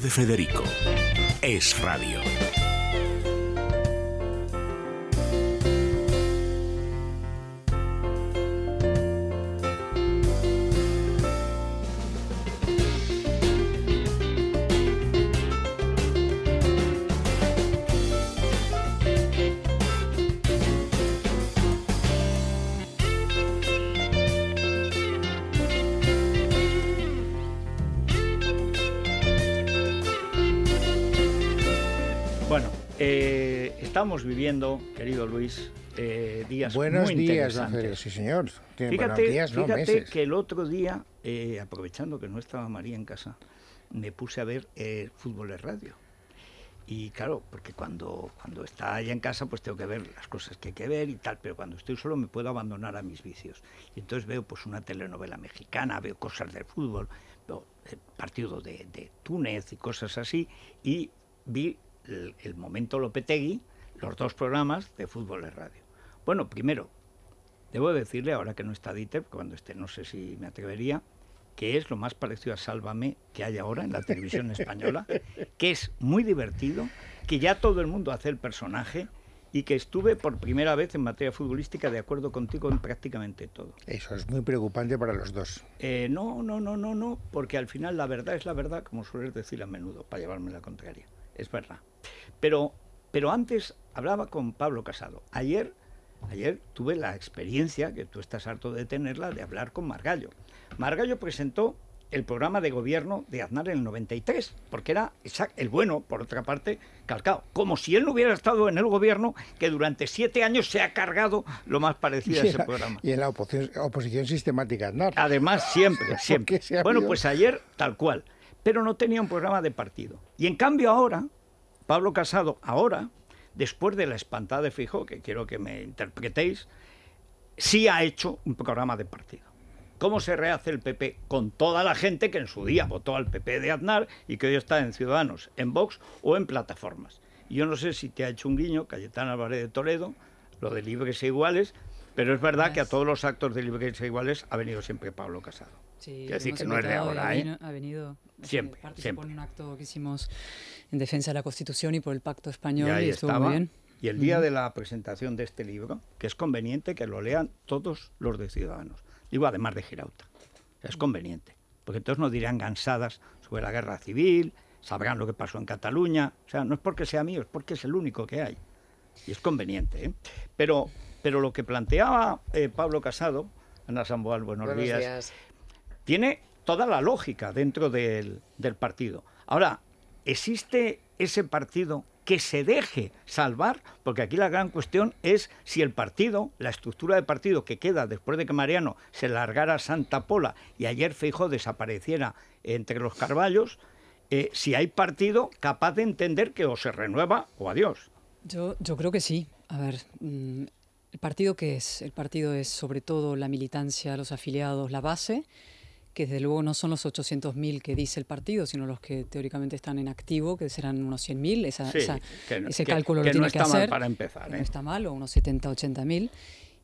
de Federico. Es radio. estamos viviendo, querido Luis, eh, días buenos días, sí señor. fíjate, fíjate que el otro día, eh, aprovechando que no estaba María en casa, me puse a ver el eh, fútbol de radio. Y claro, porque cuando, cuando está allá en casa, pues tengo que ver las cosas que hay que ver y tal, pero cuando estoy solo me puedo abandonar a mis vicios. entonces veo pues una telenovela mexicana, veo cosas del fútbol, el eh, partido de, Túnez y cosas así, y vi el momento Lopetegui, los dos programas de fútbol de radio. Bueno, primero, debo decirle, ahora que no está Dieter, cuando esté no sé si me atrevería, que es lo más parecido a Sálvame que hay ahora en la televisión española, que es muy divertido, que ya todo el mundo hace el personaje y que estuve por primera vez en materia futbolística de acuerdo contigo en prácticamente todo. Eso es muy preocupante para los dos. Eh, no, no, no, no, no, porque al final la verdad es la verdad, como sueles decir a menudo, para llevarme la contraria. Es verdad. Pero pero antes hablaba con Pablo Casado. Ayer, ayer tuve la experiencia, que tú estás harto de tenerla, de hablar con Margallo. Margallo presentó el programa de gobierno de Aznar en el 93, porque era el bueno, por otra parte, calcado. Como si él no hubiera estado en el gobierno que durante siete años se ha cargado lo más parecido a ese programa. Y en la oposición, sistemática Aznar. Además, siempre, siempre. bueno, pues ayer, tal cual. Pero no tenía un programa de partido. Y en cambio ahora, Pablo Casado ahora, después de la espantada de Fijo, que quiero que me interpretéis, sí ha hecho un programa de partido. ¿Cómo se rehace el PP con toda la gente que en su día votó al PP de Aznar y que hoy está en Ciudadanos, en Vox o en plataformas? Yo no sé si te ha hecho un guiño Cayetán Álvarez de Toledo, lo de libres e iguales, pero es verdad que a todos los actos de libres e iguales ha venido siempre Pablo Casado. Sí, decir que no es de ahora, Ha ¿eh? venido, siempre, participó en un acto que hicimos en defensa de la Constitución y por el Pacto Español. Y, el día de la presentación de este libro, que es conveniente que lo lean todos los Ciudadanos, digo además de Girauta, es conveniente, porque entonces nos dirán cansadas sobre la guerra civil, sabrán lo que pasó en Cataluña, o sea, no es porque sea mío, es porque es el único que hay, y es conveniente. ¿eh? Pero, pero lo que planteaba eh, Pablo Casado, Ana Samboal, buenos, buenos días. tiene toda la lógica dentro del, del partido. Ahora, ¿existe ese partido que se deje salvar? Porque aquí la gran cuestión es si el partido, la estructura de partido que queda después de que Mariano se largara a Santa Pola y ayer Feijo desapareciera entre los carballos, eh, si hay partido capaz de entender que o se renueva o adiós. Yo, yo creo que sí. A ver, mm, ¿el partido qué es? El partido es sobre todo la militancia, los afiliados, la base que desde luego no son los 800.000 que dice el partido, sino los que teóricamente están en activo, que serán unos 100.000. ese cálculo que lo tiene que hacer. No está mal para empezar. ¿eh? No está mal, o unos 70, 80.000.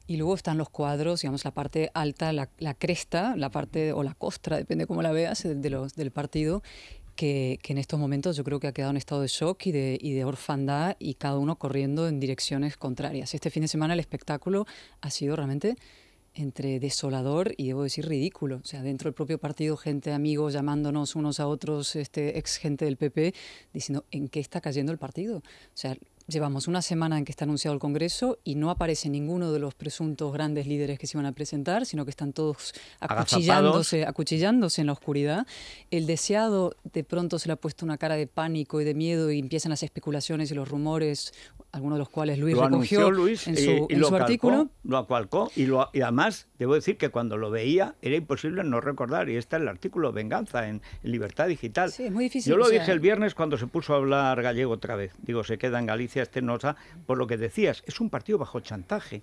Y luego están los cuadros, digamos, la parte alta, la, cresta, la parte o la costra, depende cómo la veas, los, del partido, que, en estos momentos yo creo que ha quedado en estado de shock y de, y de, orfandad y cada uno corriendo en direcciones contrarias. Este fin de semana el espectáculo ha sido realmente entre desolador y debo decir ridículo. O sea, dentro del propio partido, gente, amigos, llamándonos unos a otros, este, ex gente del PP, diciendo en qué está cayendo el partido. O sea, llevamos una semana en que está anunciado el Congreso y no aparece ninguno de los presuntos grandes líderes que se iban a presentar, sino que están todos acuchillándose, acuchillándose en la oscuridad. El deseado de pronto se le ha puesto una cara de pánico y de miedo y empiezan las especulaciones y los rumores algunos de los cuales Luis recogió Luis, en su, artículo. Lo acualcó y, además debo decir que cuando lo veía era imposible no recordar y está el artículo Venganza en, Libertad Digital. muy difícil. Yo lo dije el viernes cuando se puso a hablar gallego otra vez. Digo, se queda en Galicia este por lo que decías. Es un partido bajo chantaje.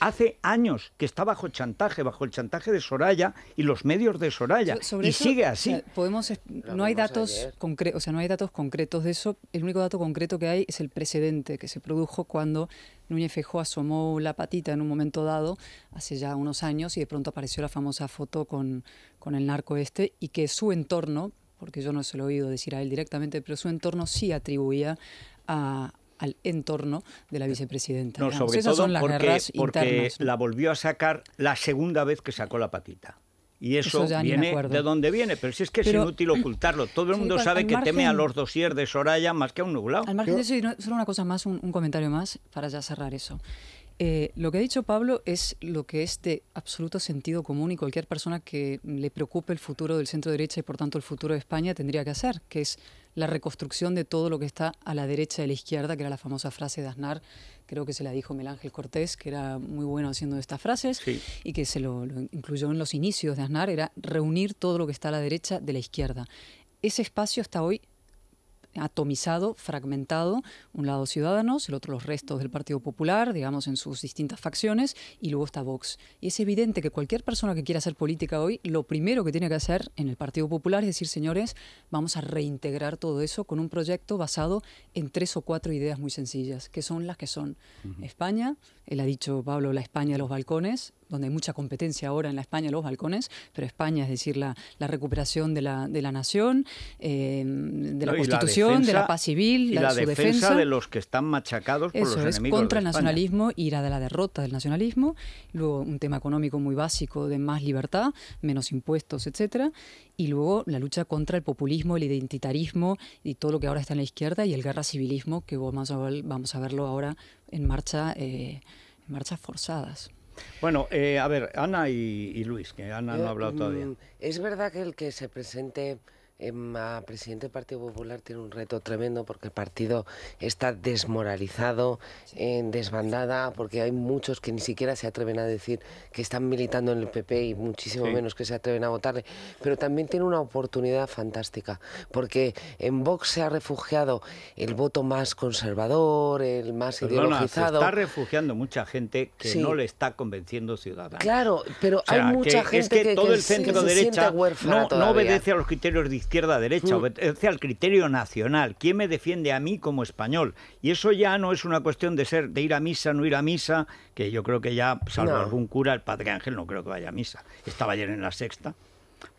Hace años que está bajo chantaje, bajo el chantaje de Soraya y los medios de Soraya. y sigue así. podemos, no hay datos concretos, sea, no hay datos concretos de eso. El único dato concreto que hay es el precedente que se produjo cuando Núñez Fejó asomó la patita en un momento dado, hace ya unos años, y de pronto apareció la famosa foto con, con el narco este, y que su entorno, porque yo no se lo he oído decir a él directamente, pero su entorno sí atribuía a, entorno de la eh, vicepresidenta. No, sobre todo porque, la volvió a sacar la segunda vez que sacó la patita. Y eso, viene de dónde viene, pero si es que es inútil ocultarlo. Todo el mundo sabe que teme a los dosier de Soraya más que a un nublado. Al margen de eso, solo una cosa más, un, comentario más para ya cerrar eso. Eh, lo que ha dicho Pablo es lo que es de absoluto sentido común y cualquier persona que le preocupe el futuro del centro derecha y por tanto el futuro de España tendría que hacer, que es la reconstrucción de todo lo que está a la derecha de la izquierda, que era la famosa frase de Aznar, creo que se la dijo mel Ángel Cortés, que era muy bueno haciendo estas frases, y que se lo, lo incluyó en los inicios de Aznar, era reunir todo lo que está a la derecha de la izquierda. Ese espacio está hoy atomizado, fragmentado, un lado Ciudadanos, el otro los restos del Partido Popular, digamos, en sus distintas facciones, y luego está Vox. Y es evidente que cualquier persona que quiera hacer política hoy, lo primero que tiene que hacer en el Partido Popular es decir, señores, vamos a reintegrar todo eso con un proyecto basado en tres o cuatro ideas muy sencillas, que son las que son España, él ha dicho Pablo, la España de los balcones, donde hay mucha competencia ahora en la España, los balcones, pero España, es decir, la, recuperación de la, de la nación, eh, de la Constitución, de la paz civil, y la, defensa, de los que están machacados por eso es, contra el nacionalismo, ira de la derrota del nacionalismo, luego un tema económico muy básico de más libertad, menos impuestos, etcétera, y luego la lucha contra el populismo, el identitarismo y todo lo que ahora está en la izquierda y el guerra civilismo que vamos a, vamos a verlo ahora en marcha, eh, en marchas forzadas. Bueno, eh, a ver, Ana y, Luis, que Ana no ha hablado eh, todavía. Mm, es verdad que el que se presente el eh, presidente del Partido Popular tiene un reto tremendo porque el partido está desmoralizado, eh, en desbandada, porque hay muchos que ni siquiera se atreven a decir que están militando en el PP y muchísimo menos que se atreven a votarle. Pero también tiene una oportunidad fantástica, porque en Vox se ha refugiado el voto más conservador, el más ideologizado. está refugiando mucha gente que no le está convenciendo Ciudadanos Claro, pero hay mucha gente que, todo el centro derecha no, obedece a los criterios de izquierda derecha, obedece al criterio nacional. ¿Quién me defiende a mí como español? Y eso ya no es una cuestión de ser, de ir a misa, no ir a misa, que yo creo que ya, salvo algún cura, el padre Ángel no creo que vaya a misa. Estaba ayer en la sexta.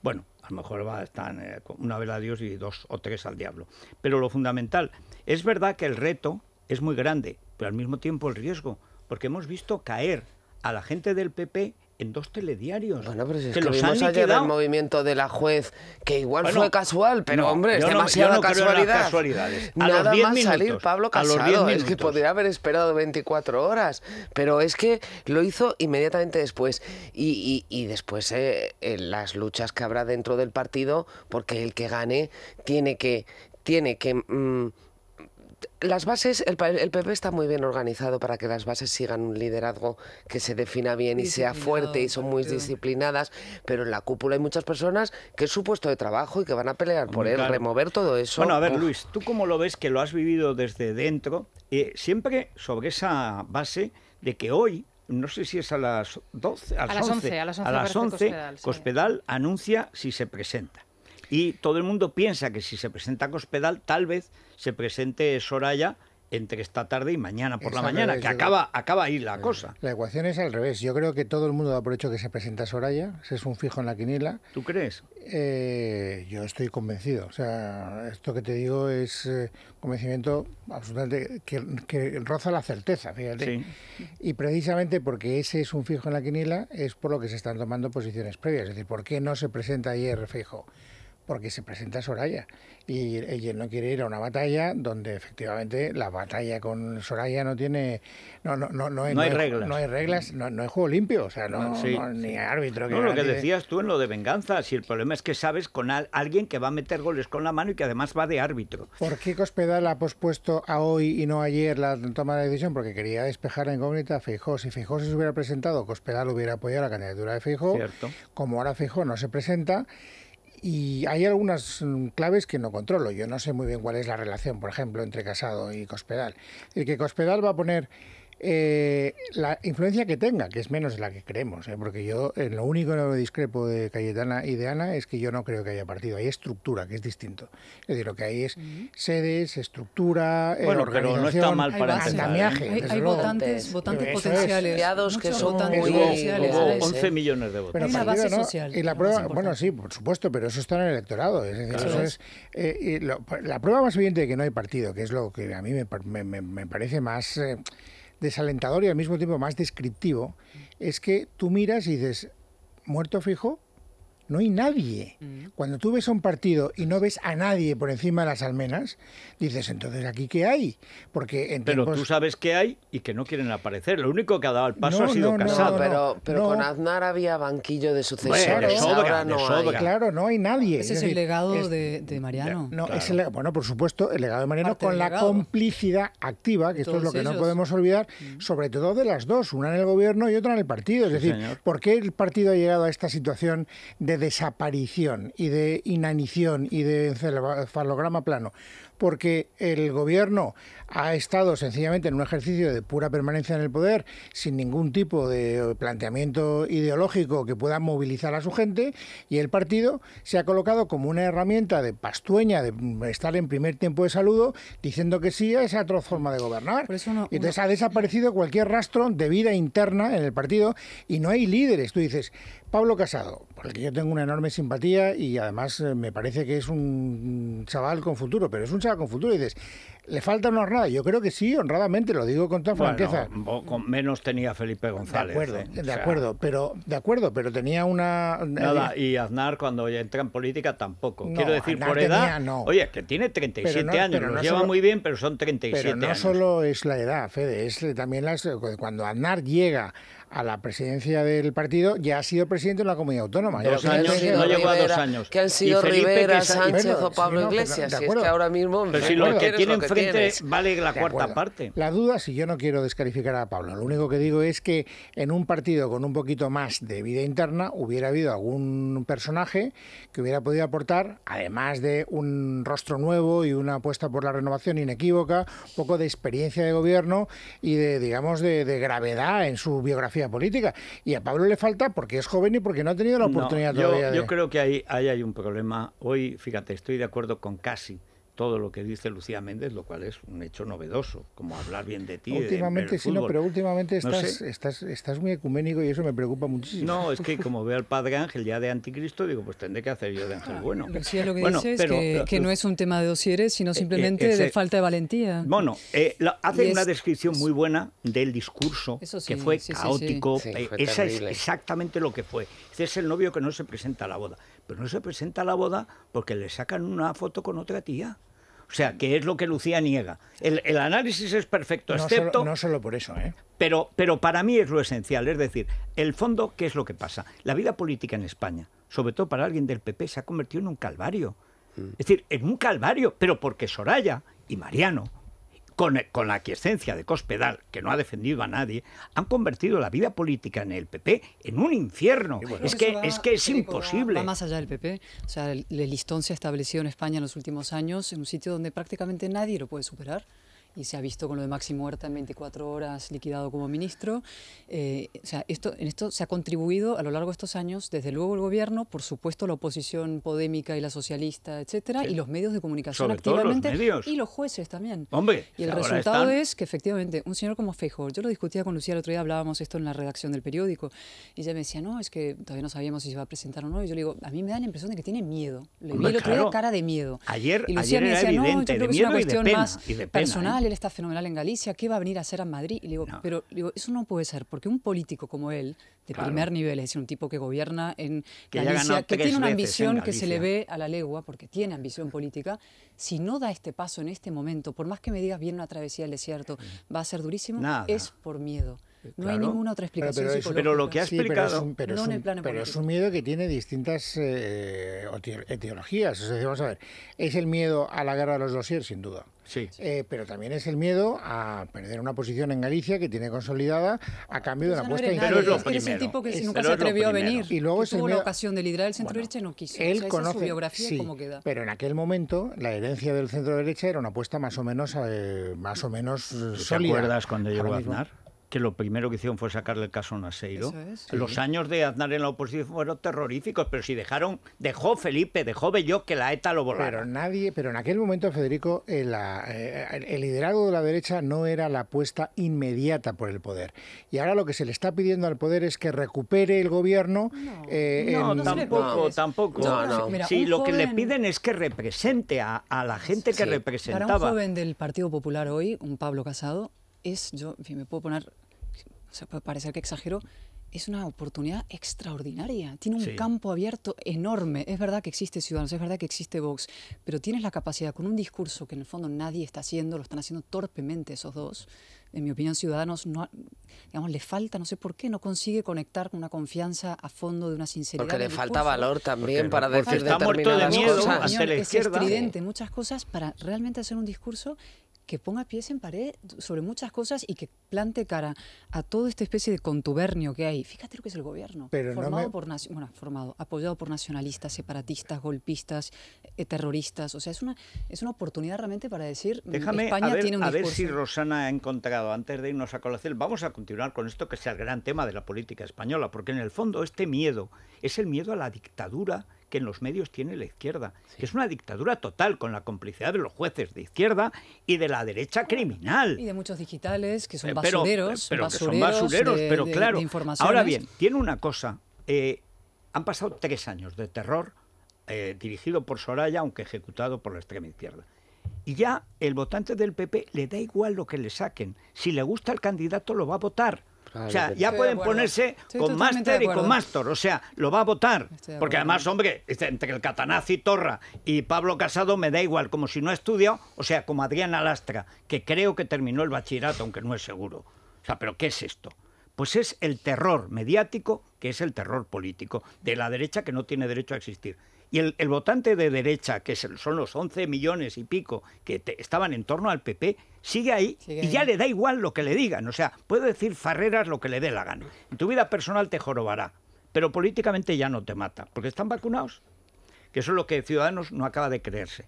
Bueno, a lo mejor va, están eh, una vela a Dios y dos o tres al diablo. Pero lo fundamental, es verdad que el reto es muy grande, pero al mismo tiempo el riesgo, porque hemos visto caer a la gente del PP en dos telediarios. Bueno, pero si es que, ayer el movimiento de la juez, que igual fue casual, pero hombre, es demasiado no, casualidad. Nada más salir Pablo Casado, es que podría haber esperado 24 horas, pero es que lo hizo inmediatamente después. Y, después eh, las luchas que habrá dentro del partido, porque el que gane tiene que, tiene que mm, las bases, el, PP está muy bien organizado para que las bases sigan un liderazgo que se defina bien y sea fuerte y son muy disciplinadas, pero en la cúpula hay muchas personas que es su puesto de trabajo y que van a pelear por él, remover todo eso. Bueno, a ver, Luis, ¿tú cómo lo ves que lo has vivido desde dentro? Eh, siempre sobre esa base de que hoy no sé si es a las 12, a las, 11, a las 11, Cospedal, anuncia si se presenta. Y todo el mundo piensa que si se presenta Cospedal, tal vez se presente Soraya entre esta tarde y mañana por la mañana, que acaba, acaba ahí la eh, cosa. La ecuación es al revés. Yo creo que todo el mundo da por hecho que se presenta Soraya, si es un fijo en la quinila ¿Tú crees? Eh, yo estoy convencido. O sea, esto que te digo es eh, convencimiento absolutamente que, roza la certeza, fíjate. Y precisamente porque ese es un fijo en la quiniela es por lo que se están tomando posiciones previas. Es decir, ¿por qué no se presenta ahí el refijo? porque se presenta Soraya y ella no quiere ir a una batalla donde efectivamente la batalla con Soraya no tiene no no no no, hay, reglas no hay reglas no, hay juego limpio o sea no, hay ni árbitro no, lo que decías tú en lo de venganza si el problema es que sabes con alguien que va a meter goles con la mano y que además va de árbitro ¿por qué Cospedal ha pospuesto a hoy y no ayer la toma de la decisión porque quería despejar la incógnita a Feijó si Feijó se hubiera presentado Cospedal hubiera apoyado la candidatura de Feijó como ahora Feijó no se presenta y hay algunas mm, claves que no controlo. Yo no sé muy bien cuál es la relación, por ejemplo, entre Casado y Cospedal. El que Cospedal va a poner eh, la influencia que tenga, que es menos la que creemos, ¿eh? porque yo eh, en lo único que discrepo de Cayetana y de Ana es que yo no creo que haya partido, hay estructura, que es distinto. Es decir, lo que hay es sedes, estructura, bueno, pero no está mal para hay, hay, votantes, votantes potenciales, es, que son muy potenciales, hubo 11 millones de votos. Pero base y la prueba, bueno, sí, por supuesto, pero eso está en el electorado. Es decir, eso es, y la prueba más evidente de que no hay partido, que es lo que a mí me, me, me parece más desalentador y al mismo tiempo más descriptivo, es que tú miras y dices, muerto fijo, no hay nadie. Mm. Cuando tú ves a un partido y no ves a nadie por encima de las almenas, dices, entonces aquí qué hay. Porque en pero tú sabes que hay y que no quieren aparecer. Lo único que ha dado el paso ha sido Casado. Ah, pero, con Aznar había banquillo de sucesores. Claro, no hay nadie. Ese es, el legado de, Mariano. No, es bueno, por supuesto, el legado de Mariano con la complicidad activa, que esto es lo que no podemos olvidar, mm. sobre todo de las dos, una en el gobierno y otra en el partido. Es decir, ¿por qué el partido ha llegado a esta situación de desaparición y de inanición y de encefalograma plano, porque el gobierno ha estado sencillamente en un ejercicio de pura permanencia en el poder, sin ningún tipo de planteamiento ideológico que pueda movilizar a su gente, y el partido se ha colocado como una herramienta de pastueña, de estar en primer tiempo de saludo, diciendo que sí a esa otra forma de gobernar. y entonces ha desaparecido cualquier rastro de vida interna en el partido y no hay líderes. Tú dices, Pablo Casado, por el que yo tengo una enorme simpatía y además eh, me parece que es un chaval con futuro, pero es un chaval con futuro y dices, ¿le falta una hornada? Yo creo que sí, honradamente, lo digo con toda franqueza. menos tenía Felipe González. ¿eh? De acuerdo, de pero de acuerdo, pero tenía una... Eh, Nada, y Aznar cuando entra en política tampoco. Quiero decir, por edad... no. Oye, que tiene 37 años, lo lleva muy bien, pero son 37 pero no solo es la edad, Fede, es también cuando Aznar llega a la presidencia del partido, ya ha sido presidente de la comunidad autónoma. Dos años, no años. Que han sido Rivera, Sánchez o Pablo Iglesias. Si es que ahora mismo... Pero si lo que tiene enfrente vale la cuarta parte. La duda, si yo no quiero descalificar a Pablo, lo único que digo es que en un partido con un poquito más de vida interna hubiera habido algún personaje que hubiera podido aportar, además de un rostro nuevo y una apuesta por la renovación inequívoca, un poco de experiencia de gobierno y de, digamos, de gravedad en su biografía política. Y a Pablo le falta porque es joven y porque no ha tenido la oportunidad yo, todavía. Yo creo que ahí hay un problema. Hoy, fíjate, estoy de acuerdo con casi todo lo que dice Lucía Méndez, lo cual es un hecho novedoso, como hablar bien de ti. Últimamente, sí, pero últimamente estás, estás, estás, muy ecuménico y eso me preocupa muchísimo. No, es que como veo al Padre Ángel ya de anticristo, digo, pues tendré que hacer yo de Ángel Bueno. lo que bueno, que, no es un tema de dosieres, sino eh, eh, simplemente de falta de valentía. Bueno, eh, hace una descripción muy buena del discurso, que fue caótico. esa es exactamente lo que fue. Ese es el novio que no se presenta a la boda pero no se presenta a la boda porque le sacan una foto con otra tía. O sea, que es lo que Lucía niega. El, análisis es perfecto, excepto... no solo por eso, ¿eh? Pero, para mí es lo esencial, es decir, el fondo, ¿qué es lo que pasa? La vida política en España, sobre todo para alguien del PP, se ha convertido en un calvario. Mm. Es decir, en un calvario, pero porque Soraya y Mariano con, con la aquiescencia de Cospedal, que no ha defendido a nadie, han convertido la vida política en el PP en un infierno. es, que, es que es imposible. más allá del PP. O sea, el listón se ha establecido en España en los últimos años en un sitio donde prácticamente nadie lo puede superar y se ha visto con lo de Maxi Muerta en 24 horas liquidado como ministro. Eh, o sea, esto, en esto se ha contribuido a lo largo de estos años, desde luego el gobierno, por supuesto la oposición podémica y la socialista, etcétera, y los medios de comunicación activamente y los jueces también. Hombre, y el resultado es que efectivamente un señor como Feijóo, yo lo discutía con Lucía el otro día, hablábamos esto en la redacción del periódico, y ella me decía, no, es que todavía no sabíamos si se va a presentar o no, y yo le digo, a mí me da la impresión de que tiene miedo. Le vi cara de miedo. Ayer, y Lucía me decía, no, yo creo que es una cuestión más ¿eh? personal él está fenomenal en Galicia, ¿qué va a venir a hacer a Madrid? Y digo, pero eso no puede ser, porque un político como él, de primer nivel, es decir, un tipo que gobierna en Galicia, que tiene una ambición que se le ve a la legua, porque tiene ambición política, si no da este paso en este momento, por más que me digas, bien una travesía del desierto, va a ser durísimo, es por miedo. Eh, no hay ninguna otra explicación. Pero, lo que ha explicado. es, un, miedo que tiene distintas eh, etiologías. vamos a ver. Es el miedo a la guerra de los dosieres, sin duda. Sí. Eh, pero también es el miedo a perder una posición en Galicia que tiene consolidada a cambio de una apuesta no Pero es tipo que nunca se atrevió a venir. Y luego tuvo la ocasión de liderar el centro derecha no quiso. Él conoce, su biografía queda. Pero en aquel momento la herencia del centro derecha era una apuesta más o menos eh, más o menos ¿Te acuerdas cuando llegó a Aznar? que lo primero que hicieron fue sacarle el caso Naseiro. Los años de Aznar en la oposición fueron terroríficos, pero si dejaron, dejó Felipe, dejó Belló que la ETA lo volara. Pero nadie, pero en aquel momento, Federico, eh, eh, el, liderazgo de la derecha no era la apuesta inmediata por el poder. Y ahora lo que se le está pidiendo al poder es que recupere el gobierno. No, eh, tampoco, tampoco. lo que le piden es que represente a, la gente que representaba. Para un joven del Partido Popular hoy, un Pablo Casado, es, yo, en fin, me puedo poner sea, puede parecer que exagero, es una oportunidad extraordinaria. Tiene un campo abierto enorme. Es verdad que existe Ciudadanos, es verdad que existe Vox, pero tienes la capacidad con un discurso que en el fondo nadie está haciendo, lo están haciendo torpemente esos dos. En mi opinión, Ciudadanos, no, digamos, le falta, no sé por qué, no consigue conectar con una confianza a fondo de una sinceridad. Porque le falta valor también para decir determinadas cosas. Es estridente, muchas cosas para realmente hacer un discurso que ponga pies en pared sobre muchas cosas y que plante cara a toda esta especie de contubernio que hay. Fíjate lo que es el gobierno, formado por bueno, formado, apoyado por nacionalistas, separatistas, golpistas, eh, terroristas. O sea, es una es una oportunidad realmente para decir mm, Déjame España tiene un a ver si Rosana ha encontrado antes de irnos a colación. Vamos a continuar con esto que sea el gran tema de la política española, porque en el fondo este miedo es el miedo a la dictadura que en los medios tiene la izquierda, que es una dictadura total con la complicidad de los jueces de izquierda y de la derecha criminal. Y de muchos digitales que son eh, basureros. Eh, pero, son basureros, pero claro. ahora bien, tiene una cosa. Eh, han pasado tres años de terror dirigido por Soraya, aunque ejecutado por la extrema izquierda. Y ya el votante del PP le da igual lo que le saquen. Si le gusta el candidato, lo va a votar o sea, ya pueden ponerse con máster y con Mástor, O sea, lo va a votar. Porque además, hombre, este, entre el y Torra y Pablo Casado me da igual, como si no ha estudiado, o sea, como Adriana Lastra, que creo que terminó el bachillerato, aunque no es seguro. O sea, ¿pero qué es esto? Pues es el terror mediático, que es el terror político, de la derecha que no tiene derecho a existir. Y el, votante de derecha, que son los 11 millones y pico que estaban en torno al PP, sigue ahí y ya le da igual lo que le digan. O sea, puede decir Farreras lo que le dé la gana. En tu vida personal te jorobará, pero políticamente ya no te mata, porque están vacunados. Que eso es lo que Ciudadanos no acaba de creerse.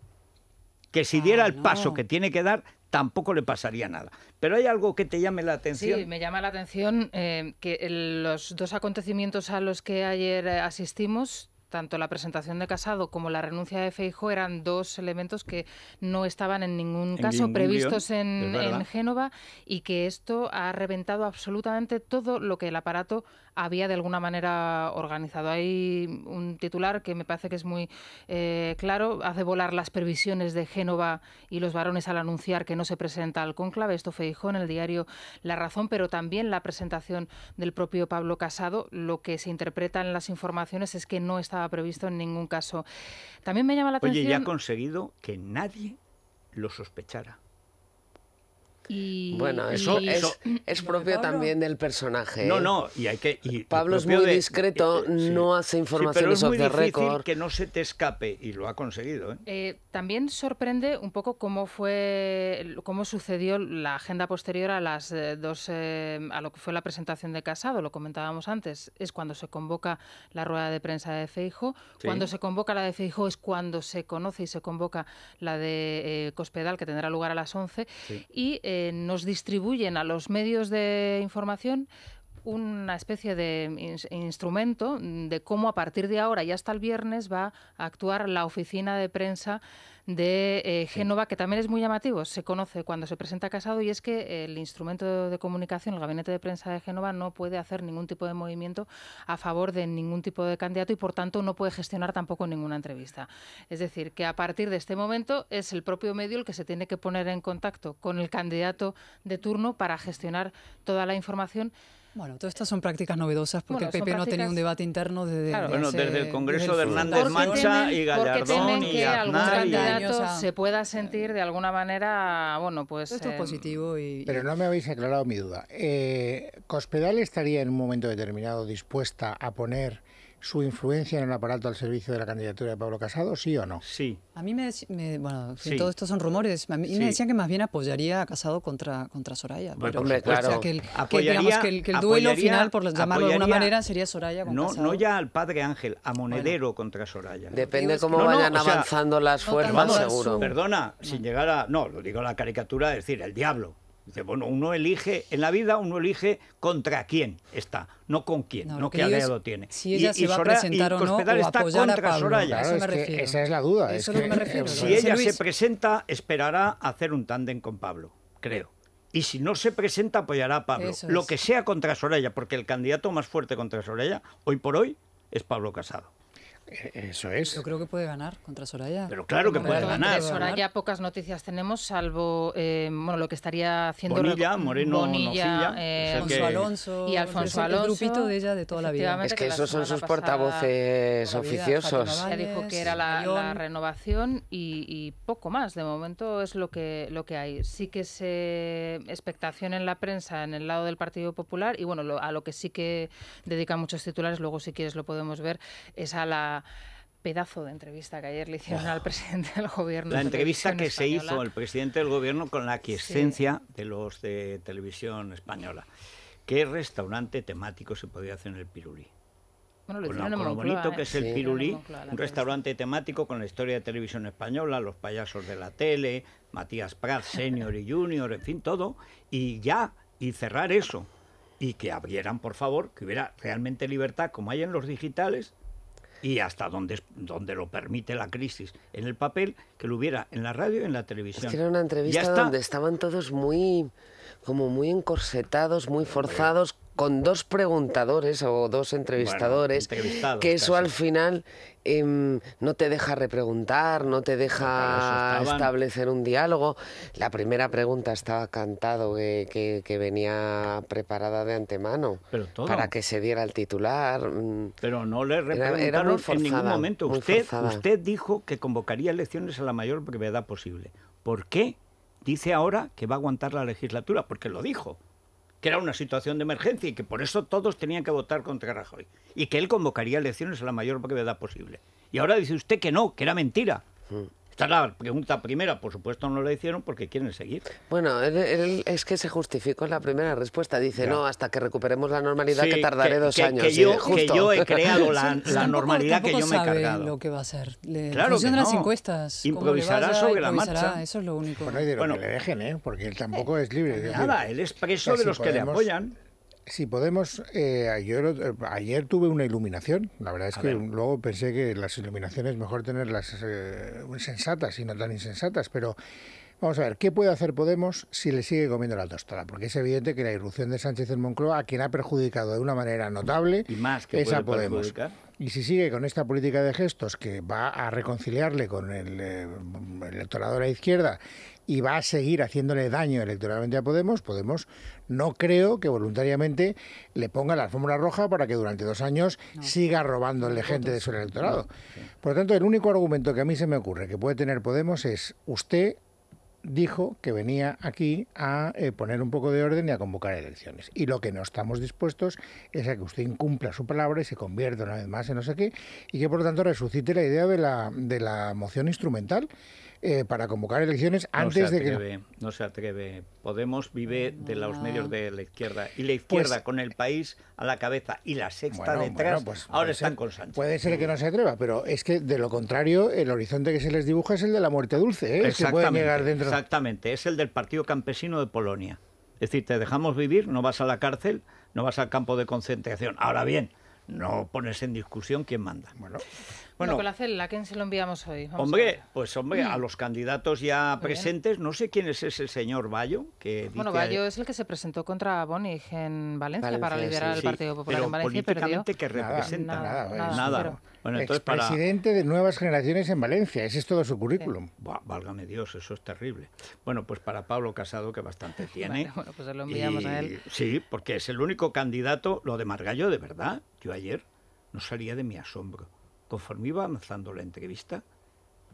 Que si diera el paso que tiene que dar, tampoco le pasaría nada. Pero hay algo que te llame la atención. Sí, me llama la atención eh, que los dos acontecimientos a los que ayer eh, asistimos tanto la presentación de Casado como la renuncia de Feijo eran dos elementos que no estaban en ningún caso previstos en Génova y que esto ha reventado absolutamente todo lo que el aparato había de alguna manera organizado. Hay un titular que me parece que es muy eh, claro, hace volar las previsiones de Génova y los varones al anunciar que no se presenta al conclave, Esto feijó en el diario La Razón, pero también la presentación del propio Pablo Casado. Lo que se interpreta en las informaciones es que no estaba previsto en ningún caso. También me llama la atención. Oye, ya ha conseguido que nadie lo sospechara bueno, eso es, propio también del personaje. No, ¿eh? no, y hay que. Pablo es muy discreto, eh, eh, no hace informaciones sí, pero es muy que no se te escape y lo ha conseguido. también sorprende un poco cómo fue, cómo sucedió la agenda posterior a las dos, a lo que fue la presentación de Casado. Lo comentábamos antes. Es cuando se convoca la rueda de prensa de Feijo. Cuando se convoca la de Feijo es cuando se conoce y se convoca la de Cospedal que tendrá lugar a las 11 y nos distribuyen a los medios de información una especie de instrumento de cómo a partir de ahora y hasta el viernes va a actuar la oficina de prensa de eh, Génova, que también es muy llamativo, se conoce cuando se presenta Casado, y es que el instrumento de comunicación, el gabinete de prensa de Génova, no puede hacer ningún tipo de movimiento a favor de ningún tipo de candidato y, por tanto, no puede gestionar tampoco ninguna entrevista. Es decir, que a partir de este momento es el propio medio el que se tiene que poner en contacto con el candidato de turno para gestionar toda la información bueno, todas estas son prácticas novedosas porque el PP no tenía un debate interno desde, el Congreso de Hernández Mancha y Gallardón y que algún candidato se pueda sentir de alguna manera, bueno, pues... Esto es eh, positivo y... Pero no me habéis aclarado mi duda. Eh, ¿Cospedal estaría en un momento determinado dispuesta a poner su influencia en el aparato al servicio de la candidatura de Pablo Casado, sí o no? Sí. A mí me, bueno, todo esto son rumores. A me decían que más bien apoyaría a Casado contra, contra Soraya. pero, O que el, que el, duelo final, por llamarlo de alguna manera, sería Soraya contra no, No ya al padre Ángel, a Monedero contra Soraya. Depende cómo vayan avanzando las fuerzas, seguro. Perdona, sin llegar a... No, lo digo la caricatura, es decir, el diablo bueno, uno elige, en la vida uno elige contra quién está, no con quién, no, qué aliado tiene. Si ella y, se va a presentar o no, está contra Soraya. esa es la duda. si ella se presenta, esperará hacer un tándem con Pablo, creo. Y si no se presenta, apoyará a Pablo. lo que sea contra Soraya, porque el candidato más fuerte contra Soraya, hoy por hoy, es Pablo Casado. E-, eso es. Yo creo que puede ganar contra Soraya. Pero claro que puede ganar. De Soraya pocas noticias tenemos, salvo eh, bueno lo que estaría haciendo Bonilla, Moreno, Bonilla, eh, Alfonso Alonso y Alfonso Alonso. El grupito de ella de toda la vida. Es que, esos son sus portavoces oficiosos. Ella dijo que era la, renovación y, poco más. De momento es lo que lo que hay. Sí que se expectación en la prensa en el lado del Partido Popular y bueno a lo que sí que dedican muchos titulares. Luego si quieres lo podemos ver es a la pedazo de entrevista que ayer le hicieron al presidente del gobierno. La entrevista que se hizo el presidente del gobierno con la aquiescencia de los de televisión española. ¿Qué restaurante temático se podía hacer en el Pirulí? Bueno, lo, bonito que es ¿eh? el Pirulí, un restaurante temático con la historia de televisión española, los payasos de la tele, Matías Prat, senior y junior, en fin, todo, y ya, y cerrar eso, y que abrieran, por favor, que hubiera realmente libertad, como hay en los digitales, y hasta donde, donde lo permite la crisis, en el papel, que lo hubiera en la radio y en la televisión. era una entrevista donde estaban todos muy como muy encorsetados, muy forzados, con dos preguntadores o dos entrevistadores, que eso al final em, no te deja repreguntar, no te deja establecer un diálogo. La primera pregunta estaba cantado que, venía preparada de antemano para que se diera el titular. Mm. Pero no le repreguntaron en ningún momento. Usted, usted dijo que convocaría elecciones a la mayor brevedad posible. ¿Por qué? Dice ahora que va a aguantar la legislatura, porque lo dijo que era una situación de emergencia y que por eso todos tenían que votar contra Rajoy y que él convocaría elecciones a la mayor brevedad posible. Y ahora dice usted que no, que era mentira. Mm. Esta es la pregunta primera, por supuesto no la hicieron porque quieren seguir. Bueno, es que se justificó la primera respuesta, dice, no, hasta que recuperemos la normalidad que tardaré dos años. Que yo, he creado la, normalidad que yo me he cargado. lo que va a ser. claro las encuestas. Improvisará sobre la marcha. Eso es lo único. Bueno, que le dejen, ¿eh? porque él tampoco es libre. De nada, él es preso de los que le apoyan. Si podemos, eh, eh, ayer, tuve una iluminación. La verdad es que luego pensé que las iluminaciones mejor tenerlas eh, sensatas y no tan insensatas, pero vamos a ver, ¿qué puede hacer Podemos si le sigue comiendo la tostada? Porque es evidente que la irrupción de Sánchez en Moncloa, a quien ha perjudicado de una manera notable, y más que es Podemos. Y si sigue con esta política de gestos que va a reconciliarle con el eh, electorado de la izquierda y va a seguir haciéndole daño electoralmente a Podemos, Podemos no creo que voluntariamente le ponga la alfombra roja para que durante dos años siga robándole gente de su electorado. Por lo tanto, el único argumento que a mí se me ocurre que puede tener Podemos es usted dijo que venía aquí a eh, poner un poco de orden y a convocar elecciones. Y lo que no estamos dispuestos es a que usted incumpla su palabra y se convierta una vez más en no sé qué, y que por lo tanto resucite la idea de la, de la moción instrumental eh, para convocar elecciones antes no se atreve, de que... No se atreve. Podemos vive de los medios de la izquierda. Y la pues izquierda con el país a la cabeza y la sexta detrás, pues ahora están con Sánchez. Puede ser que no se atreva, pero es que de lo contrario el horizonte que se les dibuja es el de la muerte dulce. ¿eh? Exactamente, es el del Partido Campesino de Polonia. Es decir, te dejamos vivir, no vas a la cárcel, no vas al campo de concentración. Ahora bien, no pones en discusión quién manda. Bueno. Bueno, con la ¿a quién se lo enviamos hoy? hombre, pues hombre, a mm. los candidatos ya presentes, no sé quién es ese señor Bayo. Que bueno, Bayo es el que se presentó contra Bonig en Valencia, para liderar el Partido Popular en Valencia perdió. que representa? Nada, nada. presidente de Nuevas Generaciones en Valencia, ese es todo su currículum. válgame Dios, eso es terrible. Bueno, pues para Pablo Casado, que bastante tiene. bueno, pues lo enviamos a él. Sí, porque es el único candidato, lo de Margallo, de verdad, yo ayer no salía de mi asombro conforme iba avanzando la entrevista,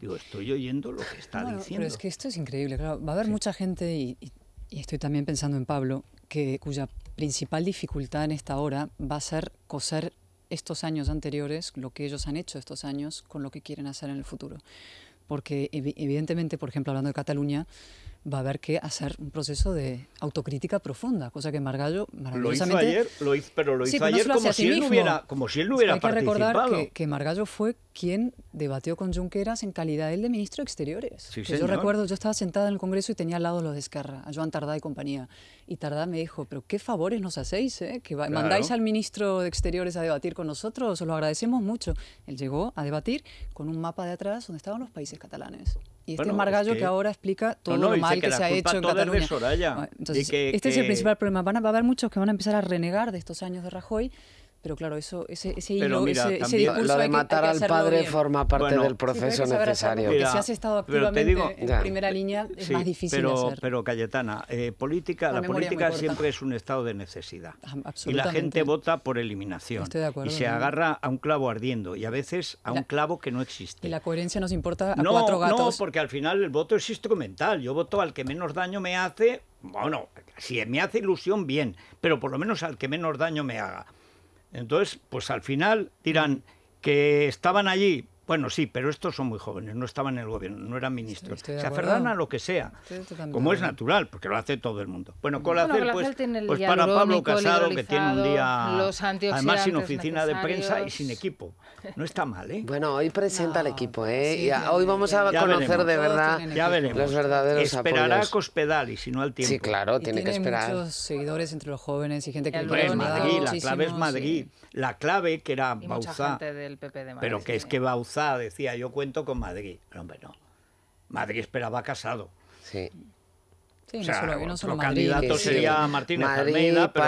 digo, estoy oyendo lo que está diciendo. Pero es que esto es increíble, Va a haber mucha gente, y, y, estoy también pensando en Pablo, que, cuya principal dificultad en esta hora va a ser coser estos años anteriores, lo que ellos han hecho estos años, con lo que quieren hacer en el futuro. Porque evidentemente, por ejemplo, hablando de Cataluña, va a haber que hacer un proceso de autocrítica profunda, cosa que Margallo maravillosamente... Lo hizo ayer, pero lo hizo ayer como, si él no hubiera, como si participado. Hay que recordar que, Margallo fue quien debatió con Junqueras en calidad de ministro de Exteriores. yo recuerdo, yo estaba sentada en el Congreso y tenía al lado los de a Joan Tardá y compañía, y Tardá me dijo, pero qué favores nos hacéis, eh, que mandáis al ministro de Exteriores a debatir con nosotros, os lo agradecemos mucho. Él llegó a debatir con un mapa de atrás donde estaban los países catalanes. Y este Margallo es que... que... ahora explica todo lo mal que, se ha hecho en Cataluña. este es el principal problema. Van va a haber muchos que van a empezar a renegar de estos años de Rajoy pero claro, eso, ese, ese hilo, ese, discurso Lo de matar al padre forma parte del proceso necesario. mira, si has activamente digo, en primera línea, es más difícil pero, hacer. Pero, Cayetana, eh, política, la, política siempre es un estado de necesidad. Ah, y la gente vota por eliminación. Estoy de acuerdo, y se agarra a un clavo ardiendo y a veces a un clavo que no existe. Y la coherencia nos importa a cuatro gatos. No, porque al final el voto es instrumental. Yo voto al que menos daño me hace, bueno, si me hace ilusión, bien, pero por lo menos al que menos daño me haga. Entonces, pues al final dirán que estaban allí bueno, sí, pero estos son muy jóvenes, no estaban en el gobierno, no eran ministros. se aferran a lo que sea, como es natural, porque lo hace todo el mundo. Bueno, con pues, pues para Pablo Casado, que tiene un día, además sin oficina de prensa y sin equipo. No está mal, ¿eh? Bueno, hoy presenta el equipo, ¿eh? hoy vamos a conocer de verdad los verdaderos Esperará a Cospedal y si no al tiempo. Sí, claro, tiene, que esperar. muchos seguidores entre los jóvenes y gente que... Bueno, en Madrid, la clave es Madrid. La clave que era Bauzá, pero que es que Bauzá decía, yo cuento con Madrid. hombre, no. Madrid esperaba Casado. Sí candidato sería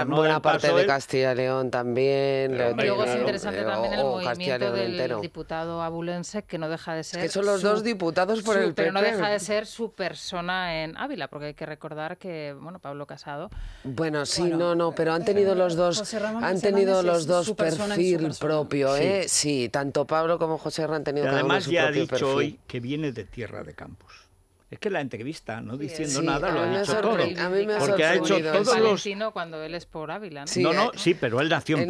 buena parte de Castilla León también. luego es interesante también el movimiento del diputado abulense, que no deja de ser... los su, dos diputados por el PP. no deja de ser su persona en Ávila, porque hay que recordar que, bueno, Pablo Casado... Bueno, sí, no, no, pero han eh, tenido los eh, dos, han tenido los dos perfil propio, ¿eh? Sí, tanto Pablo como José han tenido además su ya ha dicho hoy que viene de tierra de campos. Es que la entrevista, no diciendo nada, lo ha dicho todo. A mí me ha porque ha hecho todos los... cuando él es por Ávila. ¿no? no, no, sí, pero él nació en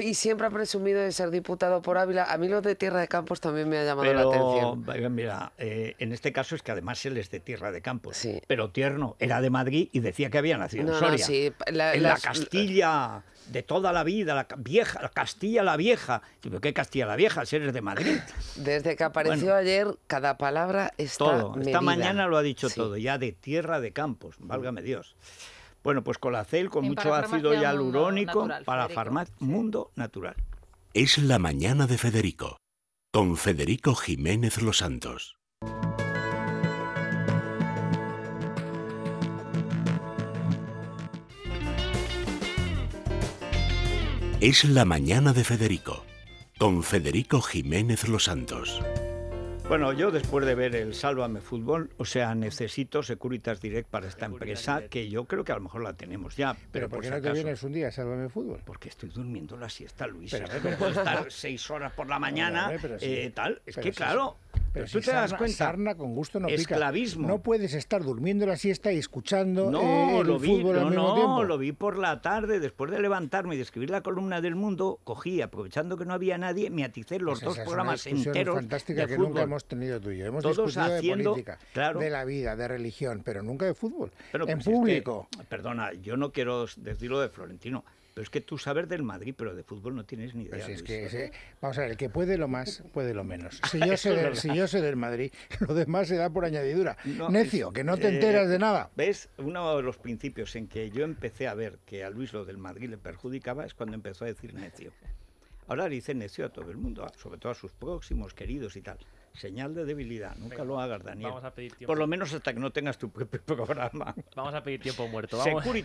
y siempre ha presumido de ser diputado por Ávila. A mí lo de Tierra de Campos también me ha llamado la atención. Eh, mira, eh, en este caso es que además él es de Tierra de Campos. Sí. Pero Tierno era de Madrid y decía que había nacido en Soria. No, sí. en la Castilla de toda la vida, la vieja, la Castilla la Vieja. ¿por qué Castilla la Vieja? Si eres de Madrid. Desde que apareció ayer, cada palabra está. Todo. Esta mañana lo ha dicho todo, ya de tierra de campos, válgame Dios. Bueno, pues con cel, con mucho ácido hialurónico para farmac mundo natural. Es la mañana de Federico, con Federico Jiménez Los Santos. Es la mañana de Federico, con Federico Jiménez Los Santos. Bueno, yo después de ver el Sálvame Fútbol, o sea, necesito Securitas Direct para esta empresa, que yo creo que a lo mejor la tenemos ya. Pero, ¿por qué no te vienes un día a Sálvame Fútbol? Porque estoy durmiendo la siesta, Luis. ¿sabes? ¿eh? puedo estar seis horas por la mañana, eh, tal. Es que, claro, tú te das cuenta. con gusto no Esclavismo. No puedes estar durmiendo la siesta y escuchando no, eh, lo el vi, fútbol no, no, lo vi por la tarde, después de levantarme y de escribir la columna del mundo, cogí, aprovechando que no había nadie, me aticé los pues dos programas enteros. fantástica que nunca hemos tenido tú Hemos Todos discutido haciendo, de de la vida, de religión, pero nunca de fútbol. en pues público. perdona, yo no quiero decirlo de Florentino es que tú sabes del Madrid, pero de fútbol no tienes ni pues idea. ¿eh? vamos a ver, el que puede lo más, puede lo menos. Si yo, sé del, Madrid, lo demás se da por añadidura. Necio, que no te enteras de nada. ¿Ves? Uno de los principios en que yo empecé a ver que a Luis lo del Madrid le perjudicaba es cuando empezó a decir necio. Ahora le dice necio a todo el mundo, sobre todo a sus próximos, queridos y tal. Señal de debilidad, nunca lo hagas, Daniel. a Por lo menos hasta que no tengas tu programa. Vamos a pedir tiempo muerto.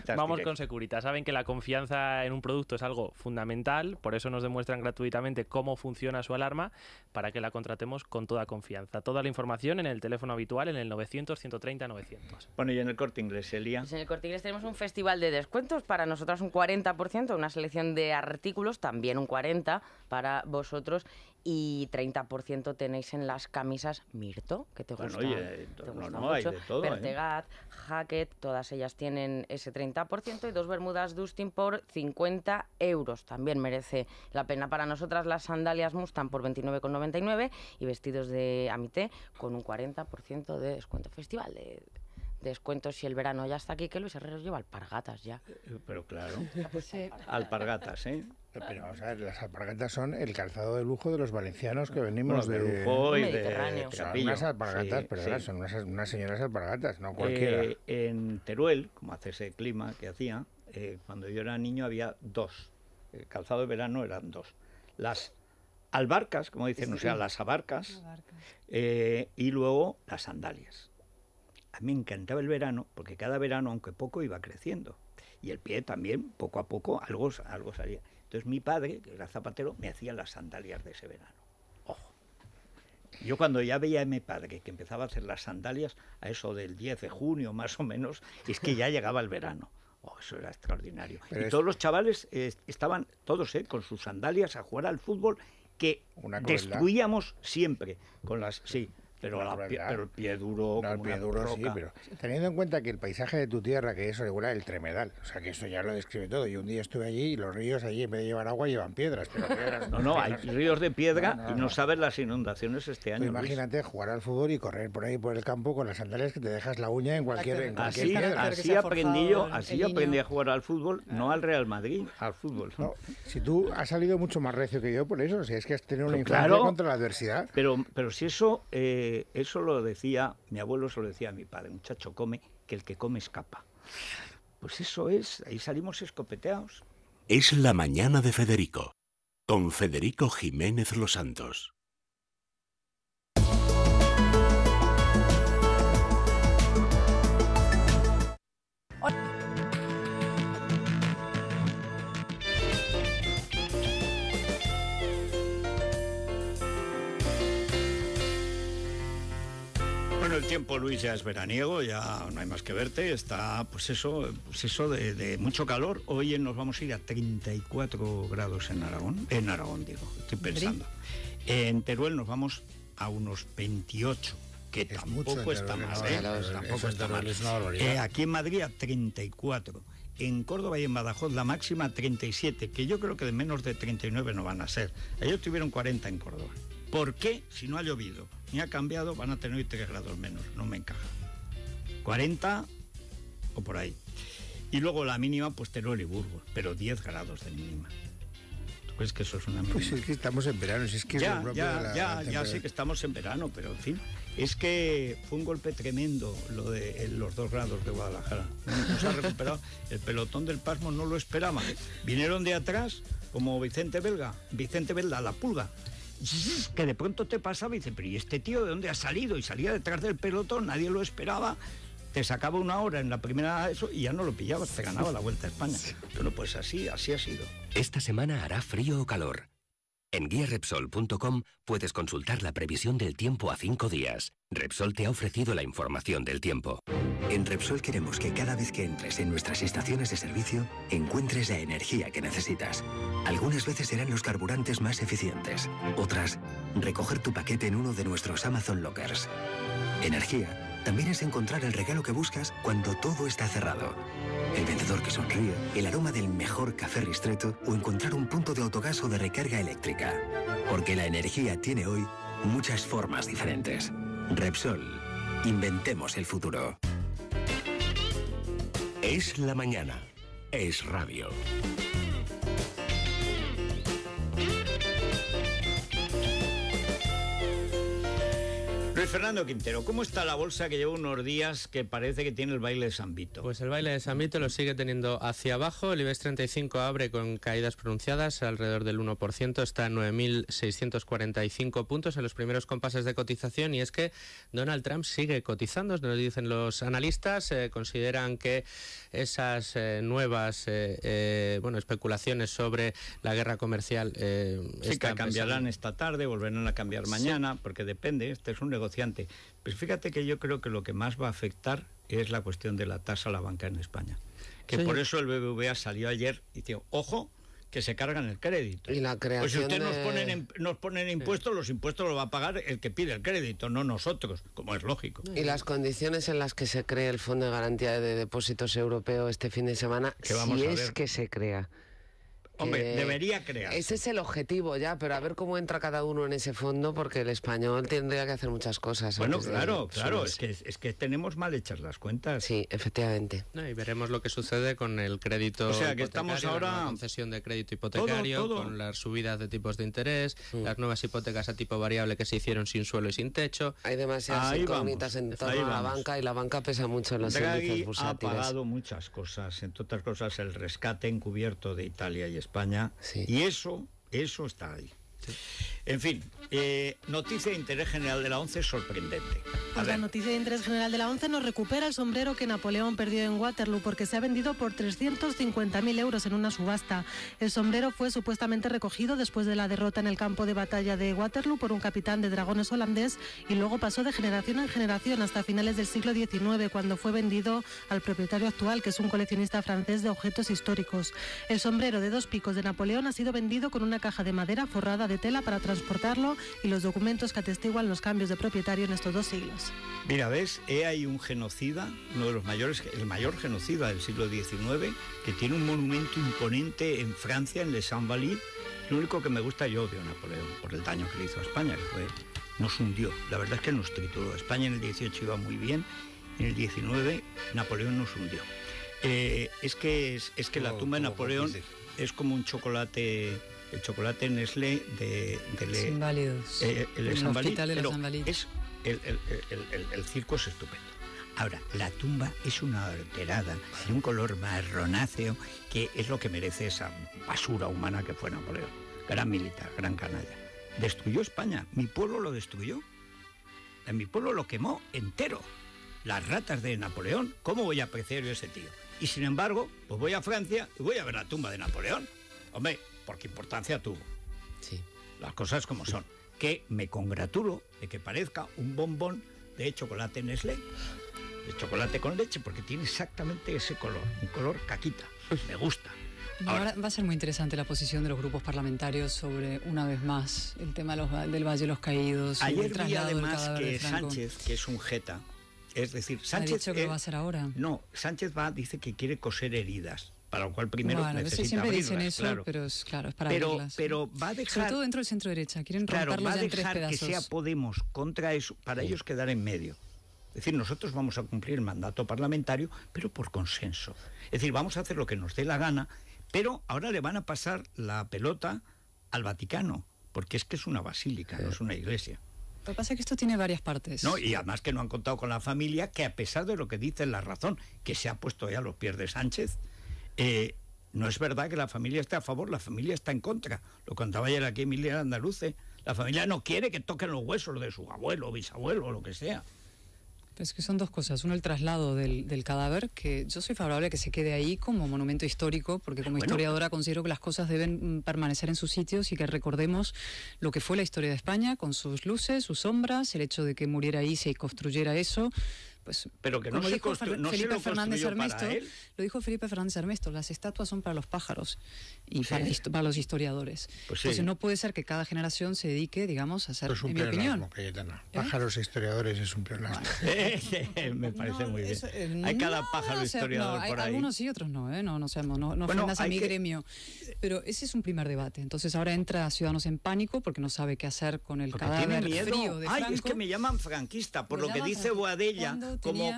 Vamos, con seguridad Saben que la confianza en un producto es algo fundamental, por eso nos demuestran gratuitamente cómo funciona su alarma para que la contratemos con toda confianza. Toda la información en el teléfono habitual en el 900 130 900. Bueno, y en el Corte Inglés, Elia. Pues en el Corte Inglés tenemos un festival de descuentos para nosotras un 40%, una selección de artículos también un 40 para vosotros y 30% tenéis en las camisas Mirto, que te eh, gusta, oye, te gusta mucho, Pertegat, ¿eh? Hackett, todas ellas tienen ese 30% y dos bermudas Dustin por 50 euros. También merece la pena para nosotras las sandalias Mustang por 29,99 y vestidos de amité con un 40% de descuento festival de descuentos si el verano ya está aquí, que Luis Herreros lleva alpargatas ya. Eh, eh, pero claro, pues, alpargatas, ¿eh? Pero vamos a ver, las alpargatas son el calzado de lujo de los valencianos que venimos de, lujo y Mediterráneo. Son unas alpargatas, pero son unas, señoras alpargatas, no cualquiera. Eh, en Teruel, como hace ese clima que hacía, cuando yo era niño había dos. El calzado de verano eran dos. Las albarcas, como dicen, o sea, las abarcas, y luego las sandalias a mí me encantaba el verano, porque cada verano, aunque poco, iba creciendo. Y el pie también, poco a poco, algo, algo salía. Entonces mi padre, que era zapatero, me hacía las sandalias de ese verano. Ojo. Yo cuando ya veía a mi padre que empezaba a hacer las sandalias, a eso del 10 de junio más o menos, es que ya llegaba el verano. Oh, eso era extraordinario. y todos los chavales eh, estaban, todos eh, con sus sandalias a jugar al fútbol que destruíamos siempre con las sí pero, el pie duro. No, el pie duro sí, pero teniendo en cuenta que el paisaje de tu tierra, que eso regula el tremedal, o sea que eso ya lo describe todo. Yo un día estuve allí y los ríos allí en vez de llevar agua llevan piedras. no, no, hay ríos de piedra y no, sabes las inundaciones este pues año. imagínate jugar al fútbol y correr por ahí por el campo con las sandalias que te dejas la uña en cualquier, así, piedra. Así aprendí yo, a jugar al fútbol, ah. no al Real Madrid, al fútbol. si tú has salido mucho más recio que yo por eso, si es que has tenido una contra la adversidad. Pero, pero si eso. Eh, eso eh, lo decía, mi abuelo se lo decía a mi padre, muchacho, come, que el que come escapa. Pues eso es, ahí salimos escopeteados. Es la mañana de Federico, con Federico Jiménez Los Santos. el tiempo, Luis, ya es veraniego, ya no hay más que verte. Está, pues eso, pues eso de, mucho calor. Hoy nos vamos a ir a 34 grados en Aragón. En Aragón, digo, estoy pensando. En Teruel nos vamos a unos 28 que tampoco está mal, ¿eh? ¿eh? Eh, aquí en Madrid a 34, en Córdoba y en Badajoz la máxima 37, que yo creo que de menos de 39 no van a ser. Ellos tuvieron 40 en Córdoba. ¿Por qué si no ha llovido ni ha cambiado van a tener 3 grados menos? No me encaja. 40 o por ahí. Y luego la mínima, pues Teruel y Burgos, pero 10 grados de mínima. ¿Tú crees que eso es una Pues es que estamos en verano, si es que ya, ya, ya, ya sé que estamos en verano, pero en fin. Es que fue un golpe tremendo lo de eh, los dos grados de Guadalajara. Nos pues ha recuperado. El pelotón del Pasmo no lo esperaba. Vinieron de atrás, como Vicente Belga, Vicente Belga, la pulga que de pronto te pasaba y dice, pero ¿y este tío de dónde ha salido? Y salía detrás del pelotón, nadie lo esperaba, te sacaba una hora en la primera eso y ya no lo pillabas, te ganaba la Vuelta a España. Bueno, pues así, así ha sido. Esta semana hará frío o calor. En guiarepsol.com puedes consultar la previsión del tiempo a cinco días. Repsol te ha ofrecido la información del tiempo. En Repsol queremos que cada vez que entres en nuestras estaciones de servicio, encuentres la energía que necesitas. Algunas veces serán los carburantes más eficientes, otras, recoger tu paquete en uno de nuestros Amazon Lockers. Energía también es encontrar el regalo que buscas cuando todo está cerrado. El vendedor que sonríe, el aroma del mejor café ristreto o encontrar un punto de o de recarga eléctrica. Porque la energía tiene hoy muchas formas diferentes. Repsol, inventemos el futuro. Es la mañana. Es radio. Fernando Quintero, ¿cómo está la bolsa que lleva unos días que parece que tiene el baile de San Vito? Pues el baile de San Vito lo sigue teniendo hacia abajo. El IBEX 35 abre con caídas pronunciadas alrededor del 1%, está en 9.645 puntos en los primeros compases de cotización. Y es que Donald Trump sigue cotizando, nos dicen los analistas. Eh, consideran que esas eh, nuevas eh, bueno, especulaciones sobre la guerra comercial. sí, que cambiarán esta tarde, volverán a cambiar mañana, porque depende. Este es un negocio pero Pues fíjate que yo creo que lo que más va a afectar es la cuestión de la tasa a la banca en España. Que por eso el BBVA salió ayer y dijo, ojo, que se cargan el crédito. Y la creación pues si usted nos ponen nos impuestos, los impuestos los va a pagar el que pide el crédito, no nosotros, como es lógico. Y las condiciones en las que se crea el Fondo de Garantía de Depósitos Europeo este fin de semana, si es que se crea. Hombre, debería crear. Ese es el objetivo ya, pero a ver cómo entra cada uno en ese fondo, porque el español tendría que hacer muchas cosas. Bueno, claro, claro, es que, es que tenemos mal hechas las cuentas. Sí, efectivamente. y veremos lo que sucede con el crédito. O sea, que estamos ahora. La concesión de crédito hipotecario, con las subidas de tipos de interés, mm. las nuevas hipotecas a tipo variable que se hicieron sin suelo y sin techo. Hay demasiadas incógnitas en toda la banca y la banca pesa mucho en los servicios bursátiles. ha pagado muchas cosas, entre otras cosas el rescate encubierto de Italia y España. Y eso, eso está ahí. En fin, eh, noticia de interés general de la ONCE sorprendente. Pues la noticia de interés general de la ONCE nos recupera el sombrero que Napoleón perdió en Waterloo porque se ha vendido por 350.000 euros en una subasta. El sombrero fue supuestamente recogido después de la derrota en el campo de batalla de Waterloo por un capitán de dragones holandés y luego pasó de generación en generación hasta finales del siglo XIX cuando fue vendido al propietario actual, que es un coleccionista francés de objetos históricos. El sombrero de dos picos de Napoleón ha sido vendido con una caja de madera forrada de tela para transportarlo y los documentos que atestiguan los cambios de propietario en estos dos siglos. Mira, ves, hay ahí un genocida, uno de los mayores, el mayor genocida del siglo XIX, que tiene un monumento imponente en Francia, en Saint-Valide. Lo único que me gusta yo de Napoleón, por el daño que le hizo a España, que fue, nos hundió. La verdad es que nos trituró. España en el 18 iba muy bien, en el 19 Napoleón nos hundió. Eh, es que, es, que la oh, tumba de Napoleón es como un chocolate el chocolate Nestlé de, de le, el, el, el, el, circo es estupendo. Ahora, la tumba es una alterada, de un color marronáceo, que es lo que merece esa basura humana que fue Napoleón. Gran militar, gran canalla. Destruyó España, mi pueblo lo destruyó. mi pueblo lo quemó entero. Las ratas de Napoleón, ¿cómo voy a apreciar yo ese tío? Y sin embargo, pues voy a Francia y voy a ver la tumba de Napoleón. Hombre, porque importancia tuvo. Sí. Las cosas como son. Que me congratulo de que parezca un bombón de chocolate Nestlé, de chocolate con leche, porque tiene exactamente ese color, un color caquita. Me gusta. Ahora, va a ser muy interesante la posición de los grupos parlamentarios sobre, una vez más, el tema del Valle de los Caídos. Ayer el vi además que Sánchez, que es un jeta, es decir, Sánchez... Ha dicho que va a hacer ahora. No, Sánchez va, dice que quiere coser heridas para lo cual primero bueno, a veces siempre dicen eso, pero es, claro, es para pero, Pero va a dejar... Sobre todo dentro del centro derecha, quieren romperlo tres que sea Podemos contra eso, para ellos quedar en medio. Es decir, nosotros vamos a cumplir el mandato parlamentario, pero por consenso. Es decir, vamos a hacer lo que nos dé la gana, pero ahora le van a pasar la pelota al Vaticano, porque es que es una basílica, no es una iglesia. Lo que pasa es que esto tiene varias partes. No, y además que no han contado con la familia, que a pesar de lo que dice la razón, que se ha puesto ya los pies de Sánchez, eh, no es verdad que la familia esté a favor, la familia está en contra. Lo contaba ayer aquí Emilia Andaluce. La familia no quiere que toquen los huesos de su abuelo, bisabuelo, o lo que sea. Pues que son dos cosas. Uno, el traslado del, cadáver, que yo soy favorable a que se quede ahí como monumento histórico, porque como historiadora considero que las cosas deben mm, permanecer en sus sitios y que recordemos lo que fue la historia de España, con sus luces, sus sombras, el hecho de que muriera ahí se construyera eso, pues pero que no como se dijo Felipe Fernández Armesto. lo dijo Felipe Fernández Armesto. las estatuas son para los pájaros y para, los historiadores. Pues, pues no puede ser que cada generación se dedique, digamos, a hacer, es un opinión. Cayetana. ¿Eh? Pájaros e historiadores es un problema. Eh, me parece muy bien. Eh, hay cada pájaro historiador por ahí. Algunos y otros no, no, no seamos, no, no a mi gremio. Pero ese es un primer debate. Entonces ahora entra Ciudadanos en pánico porque no sabe qué hacer con el cadáver tiene miedo. frío Ay, es que me llaman franquista por lo que dice Boadella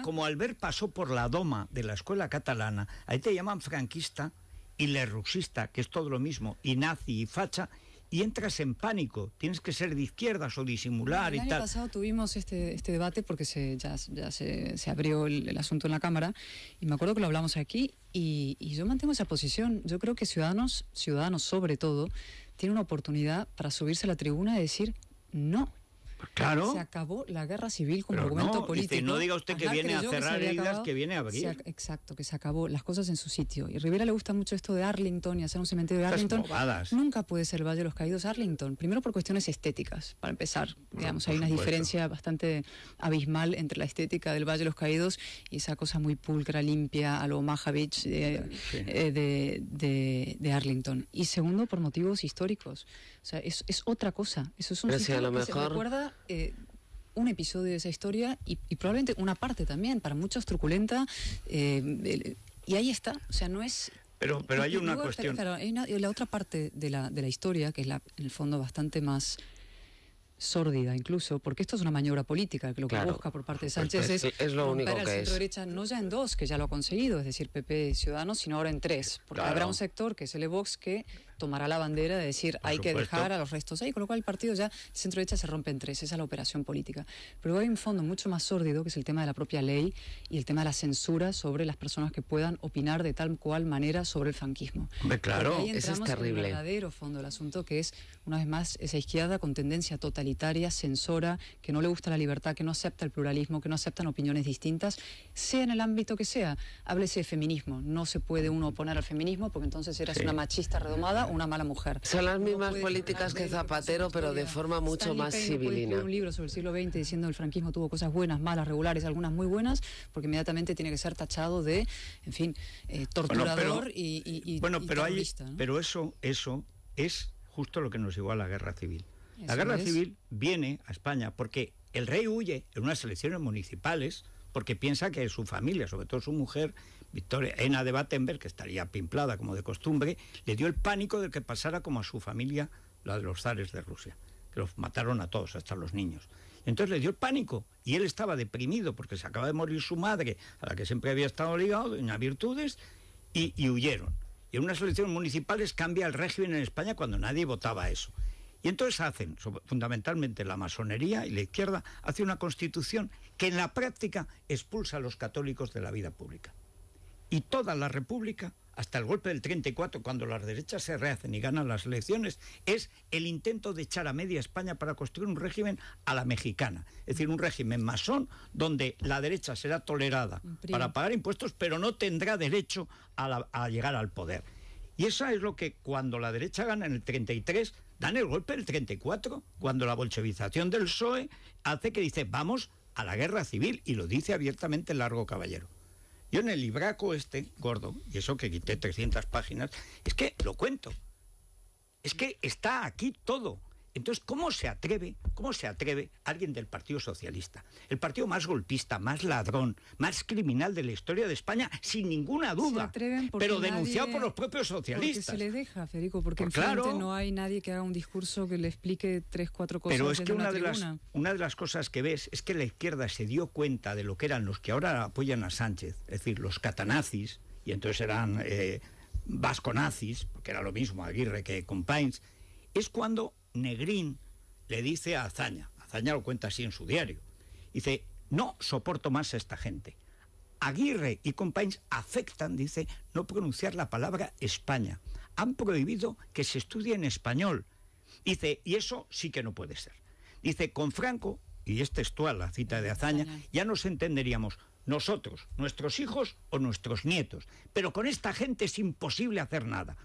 como, Albert pasó por la doma de la escuela catalana, ahí te llaman franquista y rusista, que es todo lo mismo, y nazi y facha, y entras en pánico. Tienes que ser de izquierdas o disimular y tal. El año pasado tuvimos este, este debate porque se, ya, se, abrió el, asunto en la Cámara y me acuerdo que lo hablamos aquí y, y, yo mantengo esa posición. Yo creo que ciudadanos, ciudadanos sobre todo, tienen una oportunidad para subirse a la tribuna y decir no pues se acabó la guerra civil con un argumento político. no diga usted que viene a cerrar heridas, que viene a abrir. exacto, que se acabó las cosas en su sitio. Y Rivera le gusta mucho esto de Arlington y hacer un cementerio de Arlington. Nunca puede ser Valle de los Caídos Arlington. Primero por cuestiones estéticas, para empezar. Digamos, hay una diferencia bastante abismal entre la estética del Valle de los Caídos y esa cosa muy pulcra, limpia, a lo Omaha eh, de Arlington. Y segundo, por motivos históricos. O sea, es, otra cosa. Eso es un se recuerda eh, un episodio de esa historia y, probablemente una parte también, para muchos truculenta. Eh, y ahí está, o sea, no es... Pero, pero hay una cuestión... la otra parte de la, de la historia, que es la, en el fondo bastante más sórdida incluso, porque esto es una maniobra política, que lo que busca por parte de pues Sánchez es, es, lo único que al centro es. derecha no ya en dos, que ya lo ha conseguido, es decir, PP Ciudadanos, sino ahora en tres, porque habrá un sector que es el Evox que tomará la bandera de decir hay que dejar a los restos ahí, con lo cual el partido ya, centro derecha se rompe en tres, esa es la operación política. Pero hay un fondo mucho más sórdido que es el tema de la propia ley y el tema de la censura sobre las personas que puedan opinar de tal cual manera sobre el franquismo. claro, eso es terrible. el verdadero fondo del asunto que es, una vez más, esa izquierda con tendencia totalitaria, censora, que no le gusta la libertad, que no acepta el pluralismo, que no aceptan opiniones distintas, sea en el ámbito que sea. Háblese de feminismo, no se puede uno oponer al feminismo porque entonces eras una machista redomada una mala mujer. Son las mismas políticas que Zapatero, pero de forma mucho más civilina. No un libro sobre el siglo XX diciendo el franquismo tuvo cosas buenas, malas, regulares, algunas muy buenas, porque inmediatamente tiene que ser tachado de, en fin, eh, torturador y, Bueno, pero, hay, pero eso, eso es justo lo que nos llevó a la guerra civil. la guerra civil viene a España porque el rey huye en unas elecciones municipales porque piensa que su familia, sobre todo su mujer, Victoria Ena de Battenberg, que estaría pimplada como de costumbre, le dio el pánico de que pasara como a su familia, la de los zares de Rusia, que los mataron a todos, hasta los niños. Entonces le dio el pánico y él estaba deprimido porque se acaba de morir su madre, a la que siempre había estado ligado, doña Virtudes, y, y huyeron. Y en unas elecciones municipales cambia el régimen en España cuando nadie votaba eso. Y entonces hacen, fundamentalmente la masonería y la izquierda, hace una constitución que en la práctica expulsa a los católicos de la vida pública y toda la República, hasta el golpe del 34, cuando las derechas se rehacen y ganan las elecciones, es el intento de echar a media España para construir un régimen a la mexicana. Es decir, un régimen masón donde la derecha será tolerada para pagar impuestos, pero no tendrá derecho a, llegar al poder. Y esa es lo que cuando la derecha gana en el 33, dan el golpe del 34, cuando la bolchevización del PSOE hace que dice, vamos a la guerra civil, y lo dice abiertamente el Largo Caballero. Yo en el libraco este, gordo, y eso que quité 300 páginas, es que lo cuento. Es que está aquí todo. Entonces, ¿cómo se atreve, cómo se atreve alguien del Partido Socialista, el partido más golpista, más ladrón, más criminal de la historia de España, sin ninguna duda, pero denunciado por los propios socialistas? Porque se le deja, Federico, porque pues claro, no hay nadie que haga un discurso que le explique tres, cuatro cosas. Pero es que una, de las, una de las cosas que ves es que la izquierda se dio cuenta de lo que eran los que ahora apoyan a Sánchez, es decir, los catanazis, y entonces eran eh, vasconazis, porque era lo mismo Aguirre que Compains, es cuando Negrín le dice a Azaña, Azaña lo cuenta así en su diario, dice, no soporto más a esta gente. Aguirre y compañeros afectan, dice, no pronunciar la palabra España. Han prohibido que se estudie en español. Dice, y eso sí que no puede ser. Dice, con Franco, y es textual la cita de Azaña, ya nos entenderíamos nosotros, nuestros hijos o nuestros nietos. Pero con esta gente es imposible hacer nada.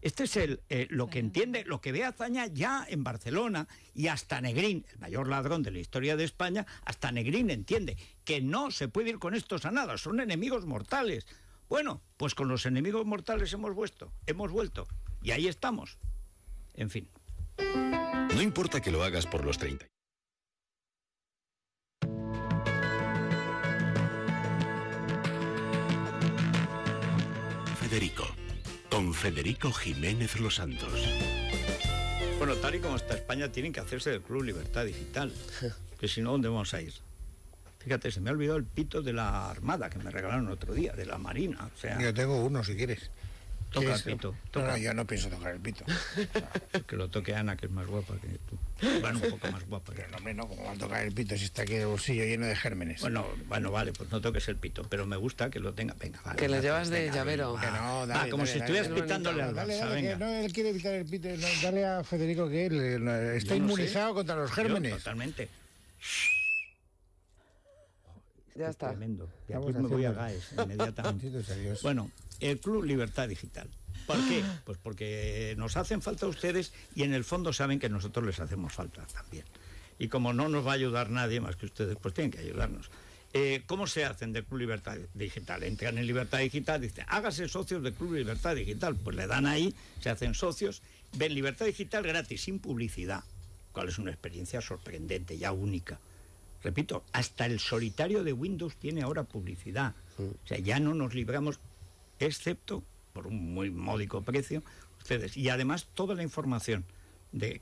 Este es el, eh, lo que entiende, lo que ve Azaña ya en Barcelona y hasta Negrín, el mayor ladrón de la historia de España, hasta Negrín entiende que no se puede ir con estos a nada, son enemigos mortales. Bueno, pues con los enemigos mortales hemos vuelto, hemos vuelto y ahí estamos. En fin. No importa que lo hagas por los 30. Federico con Federico Jiménez Los Santos. Bueno, tal y como está España, tienen que hacerse del Club Libertad Digital, que si no, ¿dónde vamos a ir? Fíjate, se me ha olvidado el pito de la Armada que me regalaron otro día, de la Marina. O sea... Yo tengo uno, si quieres. Toca el pito. No, yo no pienso tocar el pito. que lo toque Ana, que es más guapa que tú. Bueno, un poco más guapa. Pero no, como va a tocar el pito si está aquí de bolsillo lleno de gérmenes. Bueno, bueno, vale, pues no toques el pito, pero me gusta que lo tenga. Venga, vale. Que lo llevas de llavero. que no, ah, dale, como si estuvieras pitándole al Barça, Que no, él quiere quitar el pito. dale a Federico que él eh, está inmunizado contra los gérmenes. totalmente. Ya está. tremendo. Ya me voy a GAES inmediatamente. bueno, el Club Libertad Digital. ¿Por qué? Pues porque nos hacen falta ustedes y en el fondo saben que nosotros les hacemos falta también. Y como no nos va a ayudar nadie más que ustedes, pues tienen que ayudarnos. Eh, ¿Cómo se hacen del Club Libertad Digital? Entran en Libertad Digital, dicen, hágase socios del Club Libertad Digital. Pues le dan ahí, se hacen socios, ven Libertad Digital gratis, sin publicidad, cual es una experiencia sorprendente, ya única. Repito, hasta el solitario de Windows tiene ahora publicidad. Mm. O sea, ya no nos libramos, excepto por un muy módico precio, ustedes. Y además toda la información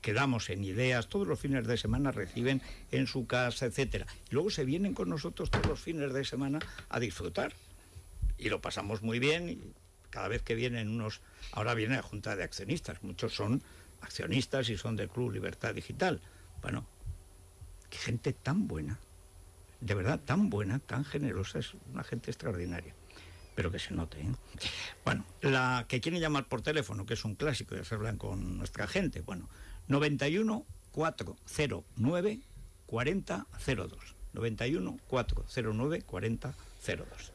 que damos en ideas, todos los fines de semana reciben en su casa, etcétera. Y luego se vienen con nosotros todos los fines de semana a disfrutar. Y lo pasamos muy bien. Y cada vez que vienen unos, ahora viene la Junta de Accionistas, muchos son accionistas y son del Club Libertad Digital. Bueno, Qué gente tan buena, de verdad tan buena, tan generosa, es una gente extraordinaria. Pero que se note. ¿eh? Bueno, la que quieren llamar por teléfono, que es un clásico, ya se hablan con nuestra gente. Bueno, 91 409 4002. 91 409 4002.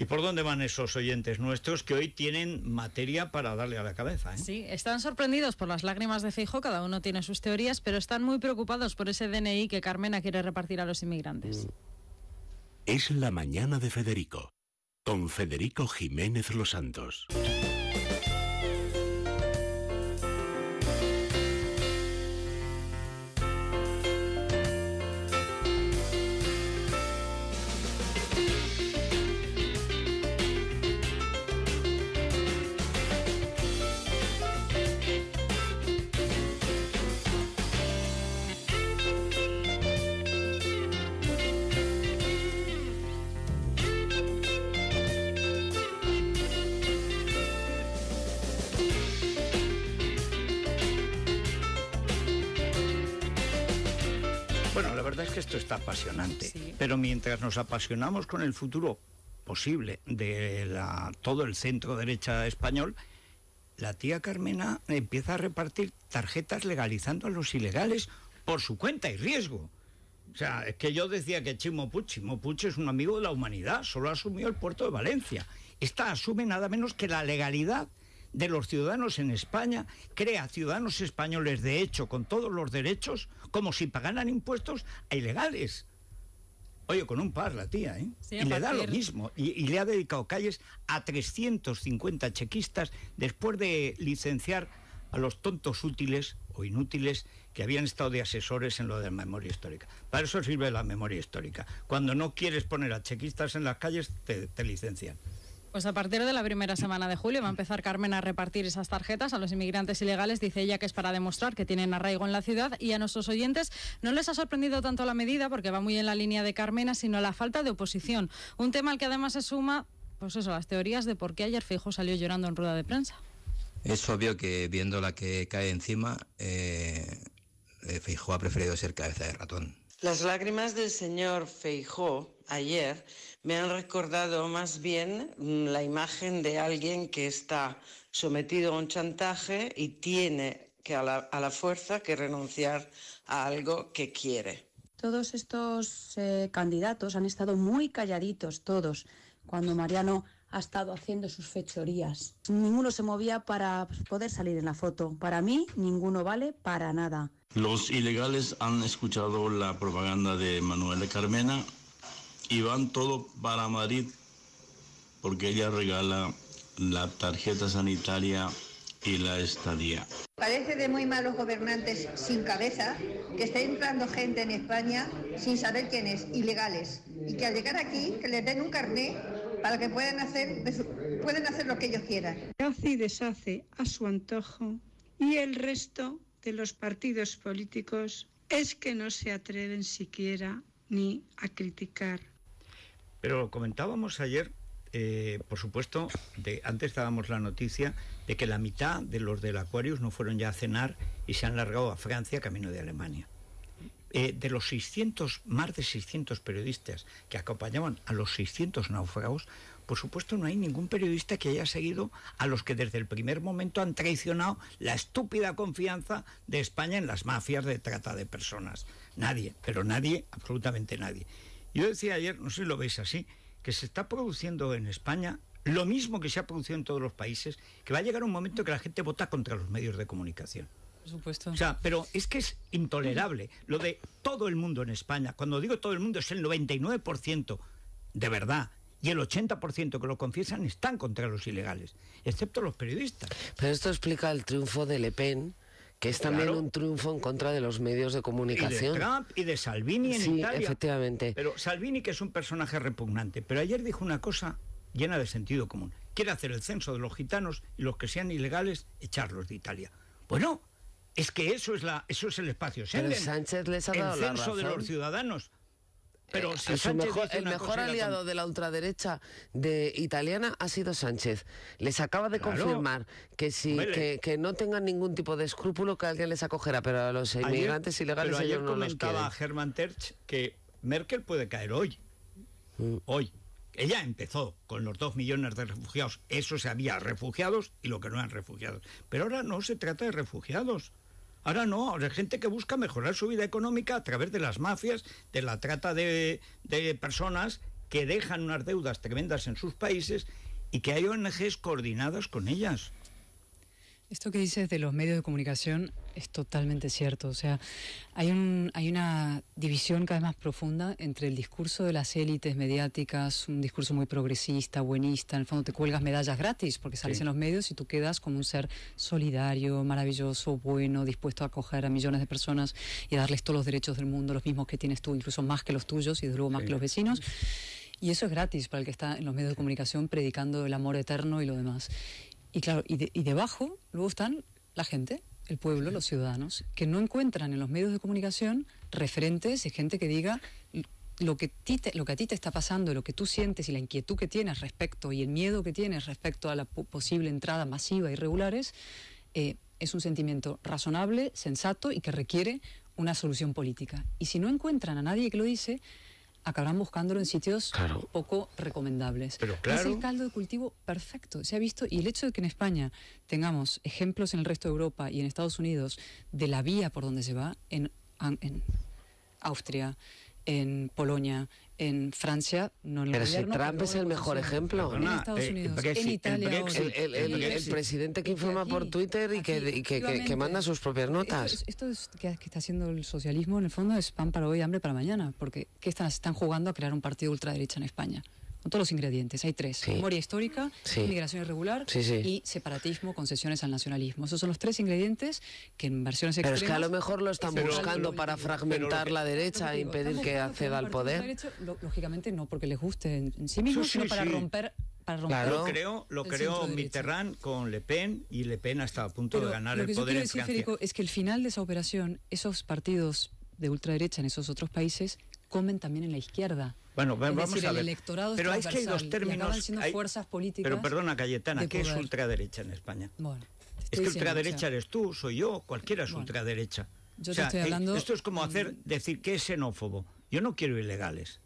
¿Y por dónde van esos oyentes nuestros que hoy tienen materia para darle a la cabeza? Eh? Sí, están sorprendidos por las lágrimas de Feijo, cada uno tiene sus teorías, pero están muy preocupados por ese DNI que Carmena quiere repartir a los inmigrantes. Mm. Es la mañana de Federico, con Federico Jiménez Los Santos. Pero mientras nos apasionamos con el futuro posible de todo el centro derecha español, la tía Carmena empieza a repartir tarjetas legalizando a los ilegales por su cuenta y riesgo. O sea, es que yo decía que Chimo Puig, Chimo es un amigo de la humanidad, solo asumió el puerto de Valencia. Esta asume nada menos que la legalidad de los ciudadanos en España, crea ciudadanos españoles de hecho con todos los derechos, como si pagaran impuestos a ilegales. Oye, con un par la tía, ¿eh? y le da lo mismo. Y, le ha dedicado calles a 350 chequistas después de licenciar a los tontos útiles o inútiles que habían estado de asesores en lo de la memoria histórica. Para eso sirve la memoria histórica. Cuando no quieres poner a chequistas en las calles, te licencian. Pues a partir de la primera semana de julio va a empezar Carmen a repartir esas tarjetas a los inmigrantes ilegales. Dice ella que es para demostrar que tienen arraigo en la ciudad y a nuestros oyentes no les ha sorprendido tanto la medida porque va muy en la línea de Carmena, sino la falta de oposición. Un tema al que además se suma, pues eso, las teorías de por qué ayer Fijo salió llorando en rueda de prensa. Es obvio que viendo la que cae encima, eh, eh, Feijó ha preferido ser cabeza de ratón. Las lágrimas del señor Feijó ayer me han recordado más bien mm, la imagen de alguien que está sometido a un chantaje y tiene que a la, fuerza que renunciar a algo que quiere. Todos estos eh, candidatos han estado muy calladitos, todos, cuando Mariano ha estado haciendo sus fechorías. Ninguno se movía para poder salir en la foto. Para mí, ninguno vale para nada. Los ilegales han escuchado la propaganda de Manuel Carmena y van todo para Madrid porque ella regala la tarjeta sanitaria y la estadía. Parece de muy malos gobernantes sin cabeza que está entrando gente en España sin saber quién es, ilegales, y que al llegar aquí que les den un carné para que puedan hacer, pueden hacer lo que ellos quieran. Hace y deshace a su antojo y el resto de los partidos políticos es que no se atreven siquiera ni a criticar pero comentábamos ayer, eh, por supuesto, de, antes dábamos la noticia de que la mitad de los del Aquarius no fueron ya a cenar y se han largado a Francia camino de Alemania. Eh, de los 600, más de 600 periodistas que acompañaban a los 600 náufragos, por supuesto no hay ningún periodista que haya seguido a los que desde el primer momento han traicionado la estúpida confianza de España en las mafias de trata de personas. Nadie, pero nadie, absolutamente nadie. Yo decía ayer, no sé si lo veis así, que se está produciendo en España lo mismo que se ha producido en todos los países, que va a llegar un momento que la gente vota contra los medios de comunicación. Por supuesto. O sea, pero es que es intolerable lo de todo el mundo en España. Cuando digo todo el mundo es el 99% de verdad y el 80% que lo confiesan están contra los ilegales, excepto los periodistas. Pero esto explica el triunfo de Le Pen que es también un triunfo en contra de los medios de comunicación. Y de Trump y de Salvini en sí, efectivamente. Pero Salvini, que es un personaje repugnante, pero ayer dijo una cosa llena de sentido común. Quiere hacer el censo de los gitanos y los que sean ilegales, echarlos de Italia. Bueno, es que eso es, la, eso es el espacio Sánchez les ha dado el censo de los ciudadanos. Pero eh, mejor, el mejor aliado de la ultraderecha de italiana ha sido Sánchez. Les acaba de confirmar que si no tengan ningún tipo de escrúpulo que alguien les acogerá, pero a los inmigrantes ilegales ayer comentaba a Germán Terch que Merkel puede caer hoy. Mm. Hoy. Ella empezó con los dos millones de refugiados. Eso se había refugiados y lo que no eran refugiados. Pero ahora no se trata de refugiados. Ahora no, hay gente que busca mejorar su vida económica a través de las mafias, de la trata de personas que dejan unas deudas tremendas en sus países y que hay ONGs coordinadas con ellas. Esto que dices de los medios de comunicación es totalmente cierto. O sea, hay, un, hay una división cada vez más profunda entre el discurso de las élites mediáticas, un discurso muy progresista, buenista. En el fondo te cuelgas medallas gratis porque sales en los medios y tú quedas como un ser solidario, maravilloso, bueno, dispuesto a acoger a millones de personas y a darles todos los derechos del mundo, los mismos que tienes tú, incluso más que los tuyos y desde luego más que los vecinos. Y eso es gratis para el que está en los medios de comunicación predicando el amor eterno y lo demás. Y claro, y, debajo luego están la gente, el pueblo, los ciudadanos, que no encuentran en los medios de comunicación referentes y gente que diga lo que, a ti te está pasando, lo que tú sientes y la inquietud que tienes respecto y el miedo que tienes respecto a la posible entrada masiva irregulares eh, es un sentimiento razonable, sensato y que requiere una solución política. Y si no encuentran a nadie que lo dice, acabarán buscándolo en sitios poco recomendables. Es el caldo de cultivo perfecto, se ha visto, y el hecho de que en España tengamos ejemplos en el resto de Europa y en Estados Unidos de la vía por donde se va, en, en Austria, en Polonia, en Francia, no en el Pero si Trump es el mejor ejemplo. en Estados Unidos, en Italia el, el, el, presidente que informa por Twitter y que, que, manda sus propias notas. Esto, es, que, está haciendo el socialismo, en el fondo, es pan para hoy, hambre para mañana, porque ¿qué están jugando a crear un partido ultraderecha en España? con todos los ingredientes. Hay tres: memoria histórica, inmigración irregular y separatismo, concesiones al nacionalismo. Esos son los tres ingredientes que en versiones Pero es que a lo mejor lo están buscando para fragmentar la derecha e impedir que acceda al poder. lógicamente no, porque les guste en, sí mismo, sino para romper Claro. Lo creo, lo creo Mitterrand con Le Pen y Le Pen hasta a punto de ganar el poder en decir, Federico, es que el final de esa operación, esos partidos de ultraderecha en esos otros países comen también en la izquierda. Bueno, vamos a ver. El electorado pero es, que hay dos términos. fuerzas políticas pero perdona, Cayetana, ¿qué es ultraderecha en España? Bueno, es que ultraderecha eres tú, soy yo, cualquiera es ultraderecha. Yo te estoy eh, hablando. Esto es como hacer decir que es xenófobo. Yo no quiero ilegales.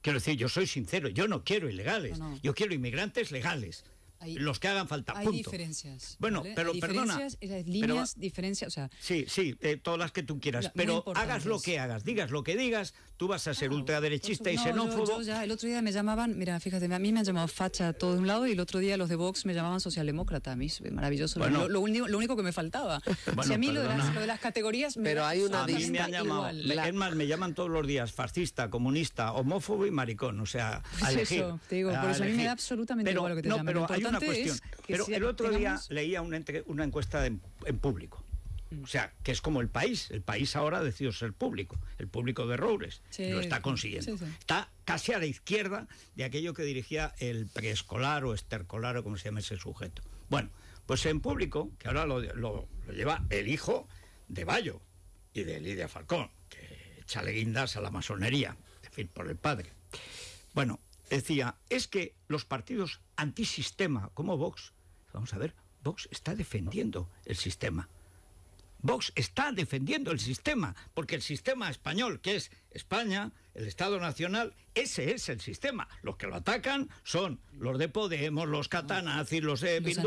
Quiero decir, yo soy sincero, yo no quiero ilegales. Yo quiero inmigrantes legales los que hagan falta. Hay diferencias. Bueno, pero hay diferencias, perdona. líneas, diferencias, o sea, Sí, sí, eh, todas las que tú quieras. pero hagas lo que hagas, digas lo que digas, tú vas a ser ultraderechista y xenófobo. el otro día me llamaban, mira, fíjate, a mí me han llamado facha todo un lado y el otro día los de Vox me llamaban socialdemócrata. A mí es maravilloso. lo, único, que me faltaba. si a mí lo de, las, categorías me Pero hay una a mí me más, me llaman todos los días fascista, comunista, homófobo y maricón. O sea, pues a digo, a mí me da absolutamente igual lo que te una cuestión. Pero el otro día leía una, encuesta en, público. Mm. O sea, que es como el país. El país ahora ha decidido ser público. El público de Robles. lo está consiguiendo. Está casi a la izquierda de aquello que dirigía el preescolar o estercolar o como se llama ese sujeto. Bueno, pues en público, que ahora lo, lleva el hijo de Bayo y de Lidia Falcón, que echa guindas a la masonería, en fin, por el padre. Bueno, decía, es que los partidos antisistema como Vox, vamos a ver, Vox está defendiendo el sistema. Vox está defendiendo el sistema, porque el sistema español, que es España, el Estado Nacional, ese es el sistema. Los que lo atacan son los de Podemos, los catanazis, los eh, de en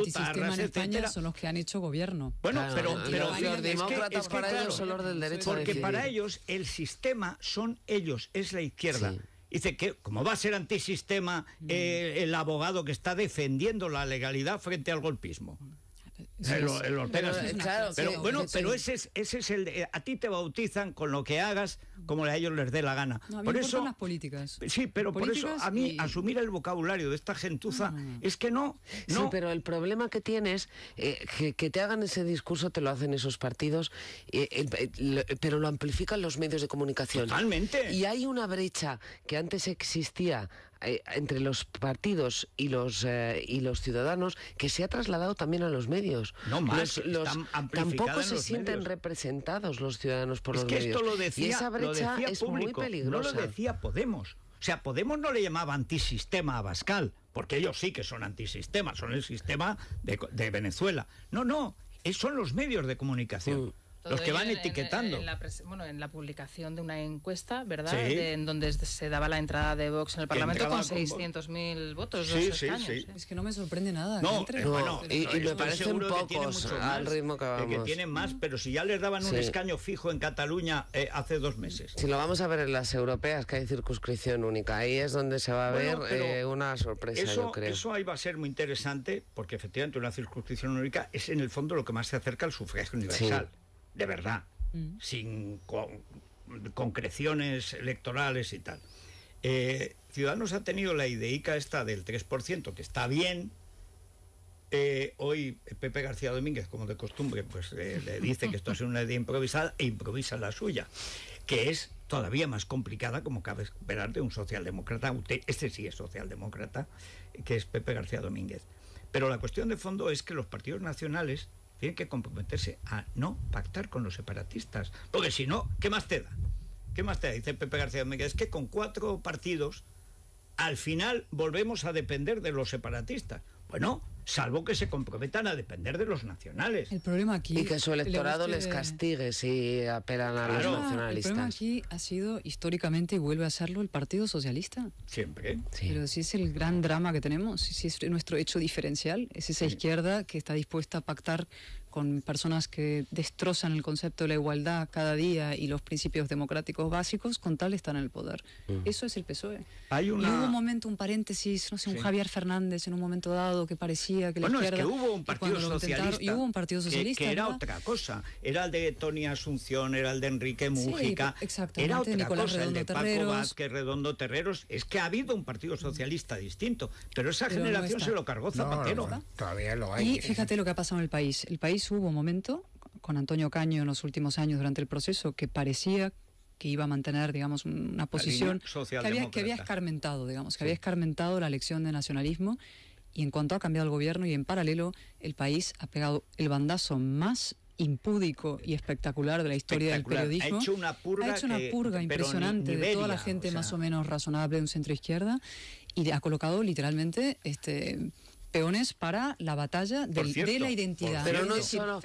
etcétera. Son los que han hecho gobierno. Bueno, pero, para ellos del derecho Porque para ellos el sistema son ellos, es la izquierda. Dice que como va a ser antisistema mm. eh, el abogado que está defendiendo la legalidad frente al golpismo bueno, pero ese es, el. a ti te bautizan con lo que hagas, como a ellos les dé la gana. No, a por me eso las políticas. Sí, pero por eso a mí asumir el vocabulario de esta gentuza es que no, no. Sí, pero el problema que tienes eh, que, te hagan ese discurso te lo hacen esos partidos, eh, eh, pero lo amplifican los medios de comunicación. Totalmente. Y hay una brecha que antes existía eh, entre los partidos y los eh, y los ciudadanos que se ha trasladado también a los medios. No más, tampoco se sienten representados los ciudadanos por es que Esto lo decía, esa brecha es muy peligrosa. No lo decía Podemos. O sea, Podemos no le llamaba antisistema a Bascal porque ellos sí que son antisistema, son el sistema de, de Venezuela. No, no, eh, son los medios de comunicación. Mm los que van etiquetando. En, la bueno, en la publicación de una encuesta, ¿verdad? en donde se daba la entrada de Vox en el Parlamento con 600.000 votos. Sí, sí, escaños, ¿eh? Es que no me sorprende nada. No, eh, bueno, y, me parece un poco al ritmo que vamos. Que tienen más, pero si ya les daban un escaño fijo en Cataluña eh, hace dos meses. Si lo vamos a ver en las europeas, que hay circunscripción única, ahí es donde se va a ver una sorpresa, eso, Eso ahí va a ser muy interesante, porque efectivamente una circunscripción única es en el fondo lo que más se acerca al sufragio universal de verdad, mm. sin concreciones electorales y tal. Eh, Ciudadanos ha tenido la ideica esta del 3%, que está bien. Eh, hoy Pepe García Domínguez, como de costumbre, pues eh, le dice que esto es una idea improvisada e improvisa la suya, que es todavía más complicada, como cabe esperar de un socialdemócrata, este sí es socialdemócrata, que es Pepe García Domínguez. Pero la cuestión de fondo es que los partidos nacionales tienen que comprometerse a no pactar con los separatistas, porque si no, ¿qué más te da? ¿Qué más te da? Dice Pepe García Domínguez es que con cuatro partidos al final volvemos a depender de los separatistas. Bueno, salvo que se comprometan a depender de los nacionales. El problema aquí... Y que su electorado les castigue si apelan a los nacionalistas. El problema aquí ha sido históricamente, y vuelve a serlo, el Partido Socialista. Siempre. Pero si es el gran drama que tenemos, si es nuestro hecho diferencial, es esa izquierda que está dispuesta a pactar con personas que destrozan el concepto de la igualdad cada día y los principios democráticos básicos, con tal están en el poder. Mm. Eso es el PSOE. Hay Y hubo un momento, un paréntesis, no sé, un Javier Fernández en un momento dado que parecía que bueno, la izquierda... es que hubo un partido socialista. Y hubo un partido socialista. Que, que era otra cosa. Era el de Tony Asunción, era el de Enrique Mújica. Era otra cosa, el de Paco Terreros. Vázquez, Redondo Terreros. Es que ha habido un partido mm. socialista distinto, pero esa generación se lo cargó Zapatero. todavía lo hay. Y fíjate lo que ha pasado en el país. El país hubo un momento, con Antonio Caño en los últimos años durante el proceso, que parecía que iba a mantener, digamos, una posición que había, que había, escarmentado, digamos, que había escarmentado la elección de nacionalismo. Y en cuanto ha cambiado el gobierno y en paralelo, el país ha pegado el bandazo más impúdico y espectacular de la historia del periodismo. Ha hecho una purga, impresionante de toda la gente más o menos razonable de un centro izquierda y ha colocado literalmente este peones para la batalla de la identidad. Pero no es, solo,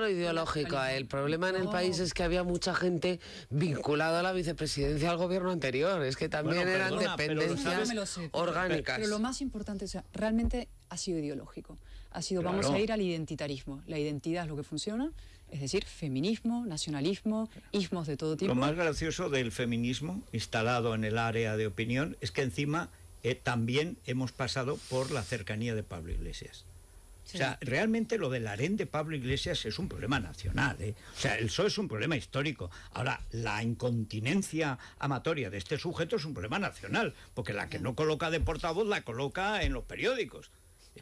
no ideológica. El problema en el país es que había mucha gente vinculada a la vicepresidencia del gobierno anterior. Es que también eran dependencias orgánicas. Pero, lo más importante, o sea, realmente ha sido ideológico. Ha sido, vamos a ir al identitarismo. La identidad es lo que funciona, es decir, feminismo, nacionalismo, ismos de todo tipo. Lo más gracioso del feminismo instalado en el área de opinión es que encima eh, también hemos pasado por la cercanía de Pablo Iglesias. O sea, realmente lo del harén de Pablo Iglesias es un problema nacional. ¿eh? O sea, el PSOE es un problema histórico. Ahora, la incontinencia amatoria de este sujeto es un problema nacional, porque la que no coloca de portavoz la coloca en los periódicos.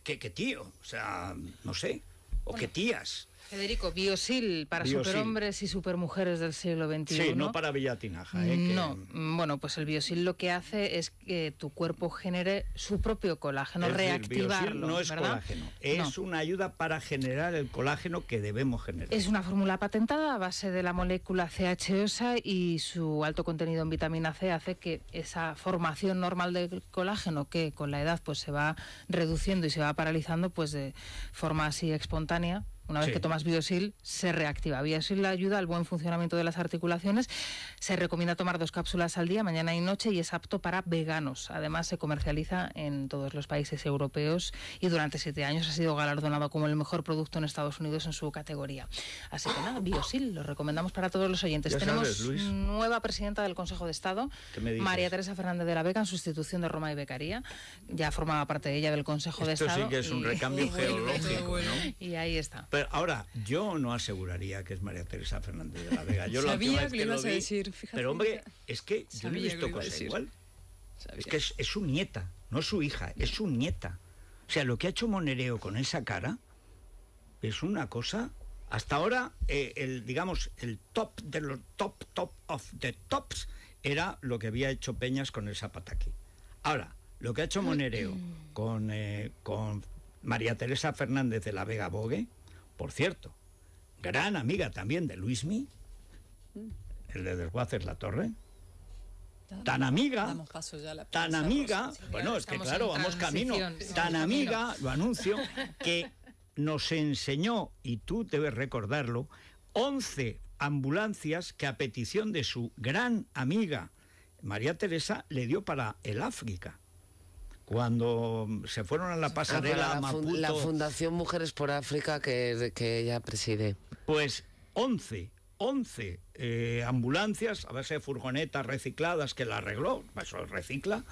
¿Qué que, tío, o sea, no sé, o que tías. Federico, Biosil para superhombres y supermujeres del siglo XXI. Sí, no para Villatinaja. ¿eh? No, mm, bueno, pues el Biosil lo que hace es que tu cuerpo genere su propio colágeno, reactivarlo. no es colágeno, es una ayuda para generar el colágeno que debemos generar. Es una fórmula patentada a base de la molécula CHOSA e y su alto contenido en vitamina C hace que esa formación normal del colágeno, que con la edad pues se va reduciendo y se va paralizando, pues de forma así espontánea, una vez que tomas Biosil, se reactiva. Biosil ayuda al buen funcionamiento de las articulaciones. Se recomienda tomar dos cápsulas al día, mañana y noche, y es apto para veganos. Además, se comercializa en todos los países europeos y durante siete años ha sido galardonado como el mejor producto en Estados Unidos en su categoría. Así que nada, Biosil, lo recomendamos para todos los oyentes. Tenemos nueva presidenta del Consejo de Estado, María Teresa Fernández de la Vega, en sustitución de Roma y Becaría. Ya formaba parte de ella del Consejo de Estado. Esto Sí que es un recambio geológico. ¿no? Y ahí está ahora, yo no aseguraría que es María Teresa Fernández de la Vega. Yo Sabía la que, lo ibas a decir, Pero hombre, es que yo no he visto cosa igual. Es que es, su nieta, no su hija, es su nieta. O sea, lo que ha hecho Monereo con esa cara es una cosa. Hasta ahora, eh, el, digamos, el top de los top, top of the tops era lo que había hecho Peñas con el Zapataki. Ahora, lo que ha hecho ah. Monereo eh, con María Teresa Fernández de la Vega Bogue por cierto, gran amiga también de Luismi, el de Desguaces La Torre. Tan amiga, tan amiga, bueno, es que claro, vamos camino, tan amiga, lo anuncio, que nos enseñó, y tú debes recordarlo, 11 ambulancias que a petición de su gran amiga María Teresa le dio para el África. Cuando se fueron a la ah, pasarela de la, Maputo, la, Fundación Mujeres por África que, ella preside. Pues 11 11 eh, ambulancias a base de furgonetas recicladas que la arregló, eso recicla,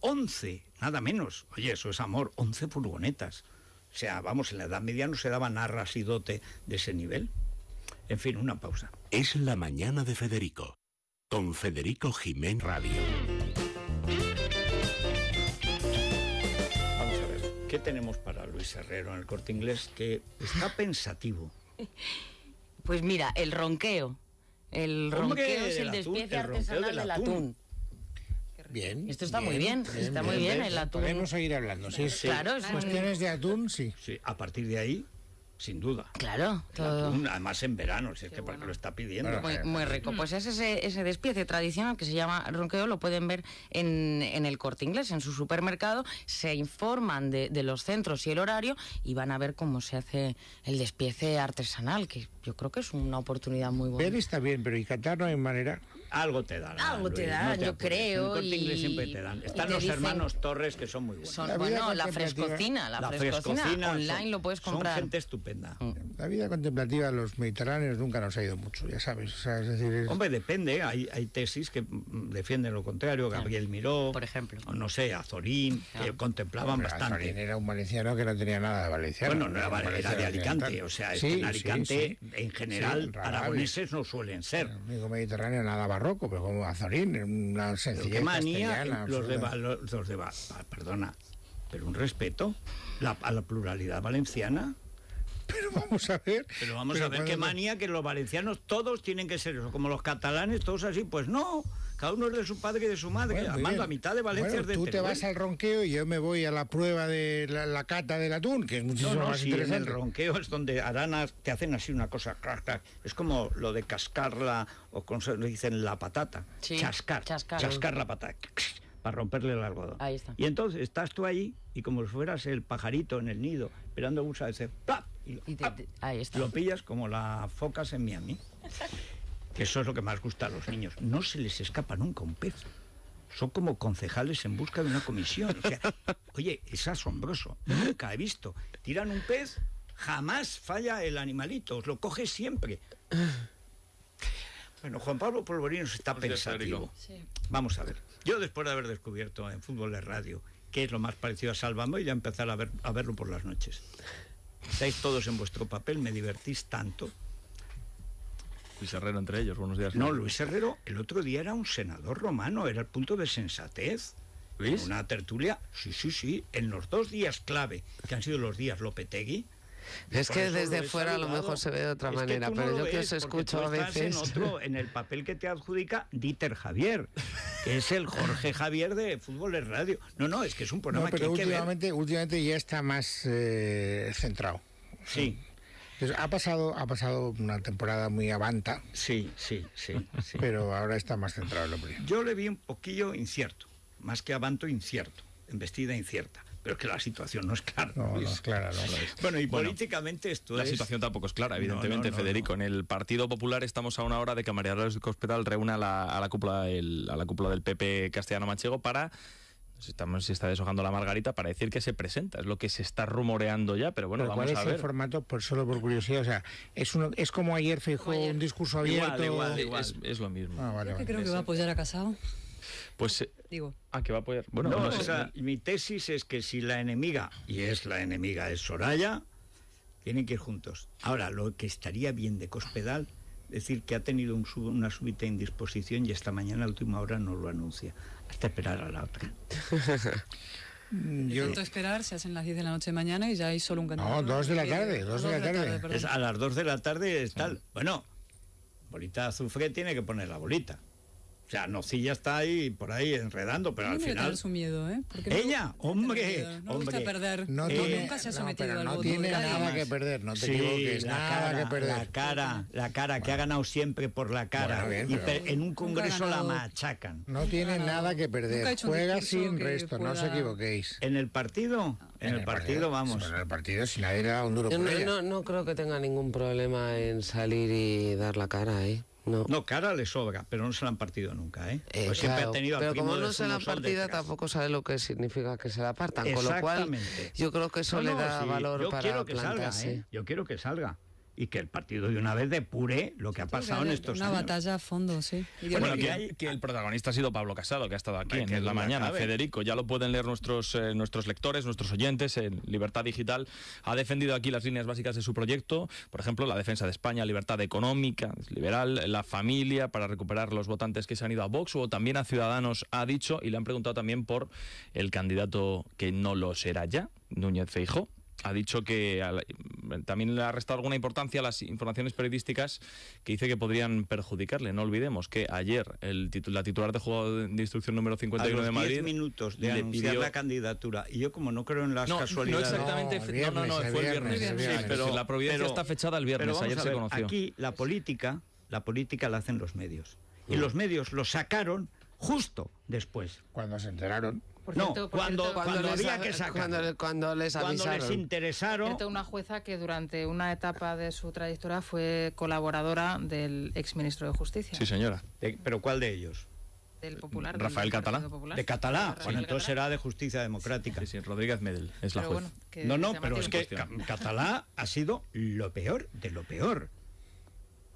11, eh, nada menos, oye, eso es amor, 11 furgonetas. O sea, vamos, en la Edad Media no se daban arras y dote de ese nivel. En fin, una pausa. Es la mañana de Federico, con Federico Jiménez Radio. tenemos para Luis Herrero en el corte inglés que está pensativo? Pues mira, el ronqueo. El ronqueo es el despiece artesanal del atún. Bien. Esto está muy bien, está muy bien el atún. Podemos seguir hablando, sí, sí. Cuestiones de atún, sí. sí. A partir de ahí, sin duda. Claro, todo. además en verano, si es que lo está pidiendo. Muy, rico. Pues mm. ese, ese despiece tradicional que se llama ronqueo, lo pueden ver en, en el corte inglés, en su supermercado. Se informan de, los centros y el horario y van a ver cómo se hace el despiece artesanal, que yo creo que es una oportunidad muy buena. Ver está bien, pero en Qatar no hay manera. Algo te dan. Algo te dan, yo creo. corte y... inglés siempre te dan. Están los hermanos Torres que son muy buenos. bueno, la frescocina, la, frescocina, online lo puedes comprar. Son gente estupenda. Mm. La vida contemplativa de los mediterráneos nunca nos ha ido mucho, ya sabes. Hombre, depende. Hay, tesis que defienden lo contrario. Gabriel Miró, por ejemplo. no sé, Azorín, que contemplaban bastante. Azorín era un valenciano que no tenía nada de valenciano. Bueno, no era, de Alicante. O sea, es que en Alicante, en general, aragoneses no suelen ser. El único mediterráneo nada barroco, pero como Azorín, una sencillez los de, los ah, Perdona, pero un respeto a la pluralidad valenciana. Pero vamos a ver. Pero vamos a ver qué manía que los valencianos todos tienen que ser eso, como los catalanes, todos así, pues no. Cada uno es de su padre y de su madre. Bueno, mitad de Valencia es de Tú te vas al ronqueo y yo me voy a la prueba de la, cata del atún, que es muchísimo más sí, interesante. el ronqueo es donde aranas te hacen así una cosa. Es como lo de cascarla, o como se dicen, la patata. chascar, chascar. la patata para romperle el algodón. Ahí está. Y entonces estás tú ahí y como si fueras el pajarito en el nido, esperando un de ¡pap! y ah, lo, pillas como la focas en Miami. Que eso es lo que más gusta a los niños. No se les escapa nunca un pez son como concejales en busca de una comisión. oye, es asombroso. Nunca he visto. Tiran un pez, jamás falla el animalito, Os lo coge siempre. Bueno, Juan Pablo se está pensando pensativo. Vamos a ver. Yo después de haber descubierto en Fútbol de Radio que es lo más parecido a Salvamo Y ya empezar a verlo por las noches. Estáis todos en vuestro papel, me divertís tanto. Luis Herrero entre ellos, buenos días. No, Luis Herrero el otro día era un senador romano, era el punto de sensatez. ¿Luis? una tertulia, sí, sí, sí, en los dos días clave, que han sido los días Lopetegui, es que desde fuera a lo mejor se ve de otra manera, pero yo que os escucho a veces. En, otro, en, el papel que te adjudica Dieter Javier, que es el Jorge Javier de Fútbol de Radio. No, no, es que es un programa que últimamente, últimamente ya está más eh, centrado. Sí. Pues ha pasado, ha pasado una temporada muy avanta. Sí, sí, sí, Pero ahora está más centrado el hombre. Yo le vi un poquillo incierto, más que avanto incierto, embestida incierta. Pero es que la situación no es clara. No, no clara, Bueno, y políticamente esto la es... La situación tampoco es clara, evidentemente, Federico. En el Partido Popular estamos a una hora de que María del Cospedal reúna a, la cúpula del, a la cúpula del PP castellano-manchego para estamos, se está deshojando la margarita para decir que se presenta, es lo que se está rumoreando ya, pero bueno, vamos a ver. el formato? Por pues solo por curiosidad, o sea, es uno, es como ayer fijó un discurso abierto. Es, lo mismo. Ah, creo que va a apoyar a Casado. Pues eh, digo. Ah, que va a apoyar. mi tesis es que si la enemiga, y es la enemiga, es Soraya, tienen que ir juntos. Ahora, lo que estaría bien de Cospedal, decir que ha tenido un una súbita indisposición y esta mañana a última hora no lo anuncia, hasta esperar a la otra. Mm, yo... Tanto esperar, se hacen las 10 de la noche mañana y ya hay solo un candidato. No, 2 de la tarde, 2 de la tarde. a las 2 de la tarde es tal. Bueno, bolita azufre tiene que poner la bolita. O sea, Nocilla está ahí por ahí enredando, pero al final. su miedo, ¿eh? ella, hombre, no hombre. gusta perder. No, tiene, nunca eh, se ha sometido al voto. nada que perder, no te equivoques. La nada que perder. La cara, la cara que ha ganado siempre por la cara y en un congreso la machacan. No tiene nada que perder. Juega sin resto, no os equivoquéis. En el partido, ah. en, el, partido, vamos. En el partido si la era, un duro por No creo que tenga ningún problema en salir y dar la cara, ¿eh? No. cara le sobra, pero no se la han partido nunca, ¿eh? eh pues siempre tenido Pero como no se la han partido, tampoco sabe lo que significa que se la partan Con lo cual, yo creo que eso le da valor para quiero que Salga, ¿eh? Yo quiero que salga y que el partido de una vez depure lo que ha pasado en estos una años. Una batalla a fondo, sí. Bueno, que, el protagonista ha sido Pablo Casado, que ha estado aquí en, la mañana. Federico, ya lo pueden leer nuestros, eh, nuestros lectores, nuestros oyentes en eh, Libertad Digital. Ha defendido aquí las líneas básicas de su proyecto, por ejemplo, la defensa de España, libertad económica, liberal, la familia, para recuperar los votantes que se han ido a Vox o también a Ciudadanos, ha dicho, y le han preguntado también por el candidato que no lo será ya, Núñez Feijóo ha dicho que también le ha restado alguna importancia a las informaciones periodísticas que dice que podrían perjudicarle. No olvidemos que ayer el la titular de juego de instrucción número 51 de Madrid 10 minutos de anunciar la candidatura. Y yo como no creo en las casualidades. No exactamente, no, no, no, fue el viernes. Sí, pero la providencia está fechada el viernes, ayer se conoció. Aquí la política, la política la hacen los medios. Y los medios lo sacaron justo después. Cuando se enteraron no, cuando, cuando, había que sacar. Cuando, les avisaron. Cuando les interesaron. una jueza que durante una etapa de su trayectoria fue colaboradora del exministro de Justicia. Sí, señora. ¿Pero cuál de ellos? Del popular. Rafael Catalá. De Catalá. bueno, entonces será de justicia democrática. Sí, sí, Rodríguez Medel es la jueza. no, no, pero es que Catalá ha sido lo peor de lo peor.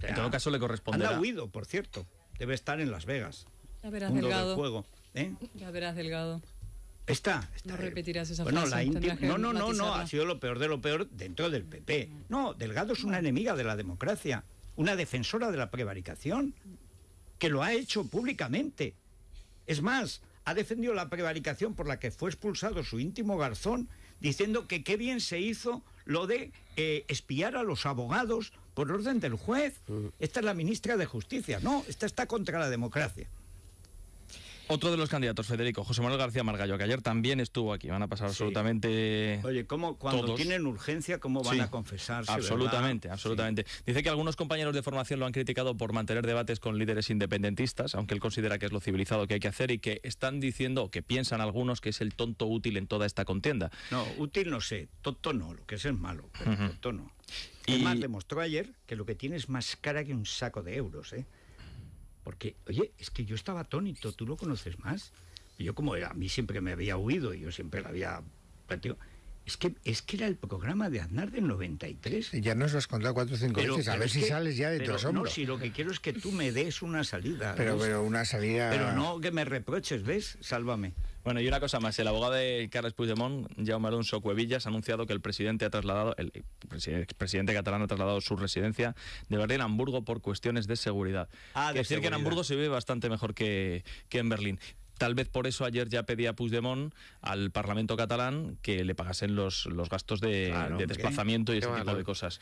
en todo caso le corresponderá. Anda huido, por cierto. Debe estar en Las Vegas. Ya verás, Delgado. Del juego. ¿eh? Ya verás, Delgado. Está, No repetirás esa No, no, no, no, ha sido lo peor de lo peor dentro del PP. No, Delgado es una enemiga de la democracia, una defensora de la prevaricación, que lo ha hecho públicamente. Es más, ha defendido la prevaricación por la que fue expulsado su íntimo garzón, diciendo que qué bien se hizo lo de eh, espiar a los abogados por orden del juez. Mm. Esta es la ministra de Justicia. No, esta está contra la democracia. Otro de los candidatos, Federico, José Manuel García Margallo, que ayer también estuvo aquí. Van a pasar absolutamente. Oye, ¿cómo, cuando tienen urgencia, ¿cómo van a confesarse? Absolutamente, absolutamente. Dice que algunos compañeros de formación lo han criticado por mantener debates con líderes independentistas, aunque él considera que es lo civilizado que hay que hacer y que están diciendo, o que piensan algunos, que es el tonto útil en toda esta contienda. No, útil no sé, tonto no, lo que es es malo, pero tonto no. Y... Además, demostró ayer que lo que tiene es más cara que un saco de euros, ¿eh? Porque, oye, es que yo estaba atónito, tú lo conoces más. Yo como era, a mí siempre me había huido, yo siempre la había planteado. Es que, es que era el programa de Aznar del 93. ya nos lo has contado cuatro o cinco veces, a ver si sales ya de tu asombro. No, si lo que quiero es que tú me des una salida. Pero, pero una salida... Pero no que me reproches, ¿ves? Sálvame. Bueno, y una cosa más. El abogado de Carles Puigdemont, Jaume Alonso Cuevillas, ha anunciado que el presidente ha trasladado, el, catalán ha trasladado su residencia de Berlín a Hamburgo por cuestiones de seguridad. Ah, decir que en Hamburgo se vive bastante mejor que, que en Berlín. Tal vez por eso ayer ya pedía Puigdemont al Parlamento catalán que le pagasen los, gastos de, desplazamiento y ese tipo de cosas.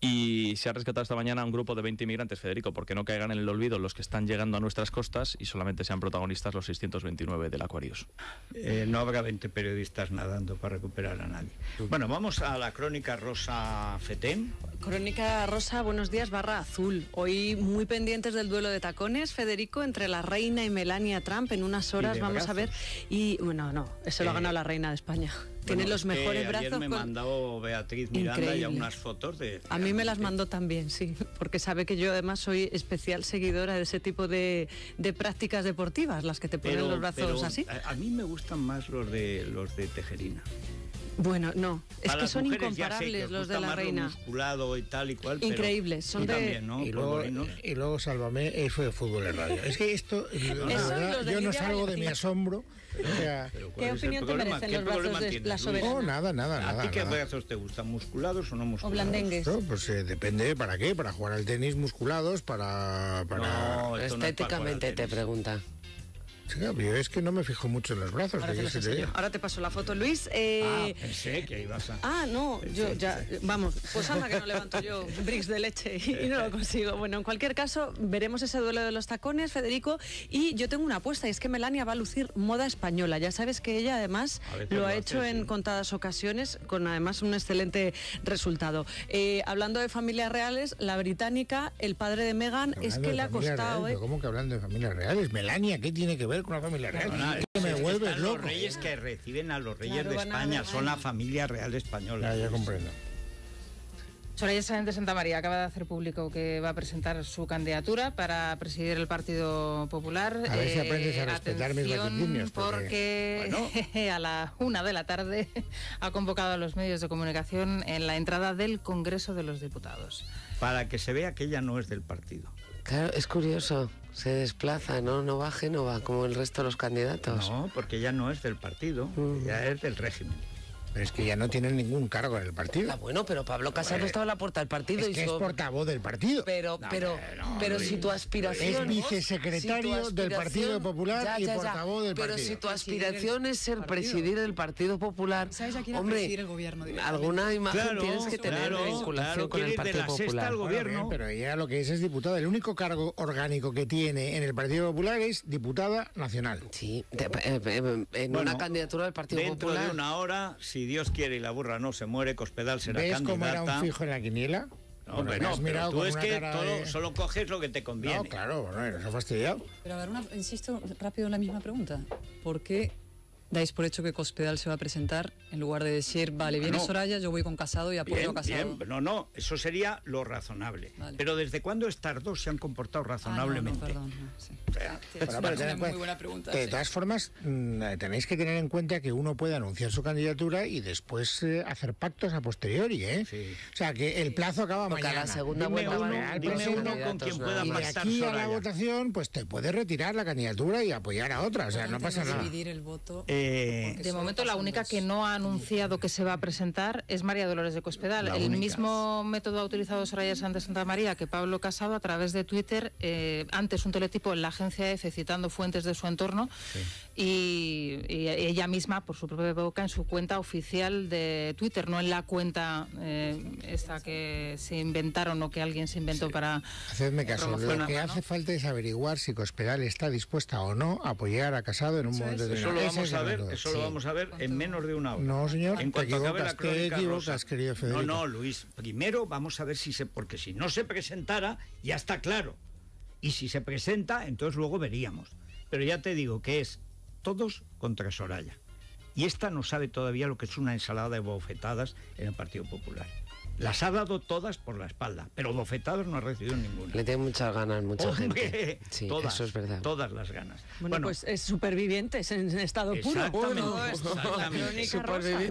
Y se ha rescatado esta mañana a un grupo de 20 inmigrantes, Federico, porque no caigan en el olvido los que están llegando a nuestras costas y solamente sean protagonistas los 629 del Aquarius. Eh, no habrá 20 periodistas nadando para recuperar a nadie. Bueno, vamos a la crónica rosa Fetén. Crónica rosa, buenos días, barra azul. Hoy muy pendientes del duelo de tacones, Federico, entre la reina y Melania Trump en una horas, vamos a ver. Y bueno, no, eso lo ha eh, ganado la reina de España. Tiene los mejores brazos. me Beatriz Miranda ya unas fotos de. A mí me las mandó también, sí, porque sabe que yo además soy especial seguidora de ese tipo de, de prácticas deportivas, las que te ponen los brazos así. A, a, mí me gustan más los de los de tejerina. Bueno, no. Es que son incomparables los de la reina. musculado y tal y cual. Increíbles. Son de... Y luego, y luego Sálvame fue fútbol en radio. Es que esto. yo no salgo de mi asombro. O sea, ¿Qué opinión te merecen los brazos de la soberana? No, oh, nada, nada, nada. ¿A ti qué brazos te gustan? ¿Musculados o no musculados? O blandengues. pues eh, depende para qué. Para jugar al tenis musculados, para. para... No, estéticamente te pregunta es que no me fijo mucho en los brazos. Ahora, te, paso la foto, Luis. Eh... Ah, pensé que ibas a... Ah, no, yo ya, vamos, pues anda que no levanto yo bricks de leche y no lo consigo. Bueno, en cualquier caso, veremos ese duelo de los tacones, Federico, y yo tengo una apuesta, y es que Melania va a lucir moda española. Ya sabes que ella además pues lo ha hecho en contadas ocasiones, con además un excelente resultado. Eh, hablando de familias reales, la británica, el padre de Megan es que le ha costado... ¿eh? ¿Cómo que hablando de familias reales? Melania, ¿qué tiene que ver? con la familia real. Los reyes que reciben a los reyes de España son la familia real española. Ya, ya comprendo. Soraya Sáenz de Santa María acaba de hacer público que va a presentar su candidatura para presidir el Partido Popular. A ver si eh, aprendes a respetar mis Porque, porque a la una de la tarde ha convocado a los medios de comunicación en la entrada del Congreso de los Diputados. Para que se vea que ella no es del partido. Claro, es curioso se desplaza, ¿no? No va Génova como el resto de los candidatos. No, porque ya no es del partido, mm. ya es del régimen. Pero es que ya no tienen ningún cargo en el partido. Ah, bueno, pero Pablo Casado estaba en la puerta del partido. y es portavoz del partido. Pero, pero, pero si tu aspiración... Es vicesecretario del Partido Popular y portavoz del partido. Pero si tu aspiración es ser presidir del Partido Popular... ¿Sabes a quién hombre, el gobierno? Alguna imagen tienes que tener vinculación con el Partido Popular. gobierno. pero ella lo que es es diputada. El único cargo orgánico que tiene en el Partido Popular es diputada nacional. Sí, eh, eh, en una candidatura del Partido Popular. una hora, si Dios quiere y la burra no se muere, Cospedal será ¿Ves candidata. ¿Ves cómo era un fijo en la quiniela? No, pero, no, tú es que solo coges lo que te conviene. No, claro, bueno, eso fastidiado. Pero a ver, insisto rápido en la misma pregunta. ¿Por qué dais por hecho que Cospedal se va a presentar en lugar de decir, ah, vale, viene Soraya, yo voy con Casado y apoyo a Casado. No, no, eso sería lo razonable. Pero ¿desde cuándo estas dos se han comportado razonablemente? De todas formas, mm, eh, tenéis que tener en cuenta que uno puede anunciar su candidatura y después eh, hacer pactos a posteriori, ¿eh? O sea, que el plazo acaba Porque mañana. A la segunda vuelta con quien pueda aquí a la votación, pues te puedes retirar la candidatura y apoyar a otra. O sea, no pasa nada. dividir el voto. Eh, eh, de... momento la única que no ha anunciado que se va a presentar es María Dolores de Cospedal. el mismo método ha utilizado Soraya Sánchez Santa María que Pablo Casado a través de Twitter, eh, antes un teletipo en la agencia EFE citando fuentes de su entorno, y, ella misma por su propia boca en su cuenta oficial de Twitter, no en la cuenta eh, esta que se inventaron o que alguien se inventó para. Hacedme caso, lo que hace falta es averiguar si Cospedal está dispuesta o no a apoyar a Casado en un momento de Eso lo vamos a ver, en menos de una hora. No, señor, en cuanto No, no, Luis, primero vamos a ver si se porque si no se presentara ya está claro. Y si se presenta, entonces luego veríamos. Pero ya te digo que es todos contra Soraya. Y esta no sabe todavía lo que es una ensalada de bofetadas en el Partido Popular. Las ha dado todas por la espalda, pero bofetadas no ha recibido ninguna. Le tiene muchas ganas, mucha gente. Sí, todas, eso es verdad. Todas las ganas. Bueno, pues es superviviente es en estado puro. Exactamente. Superviviente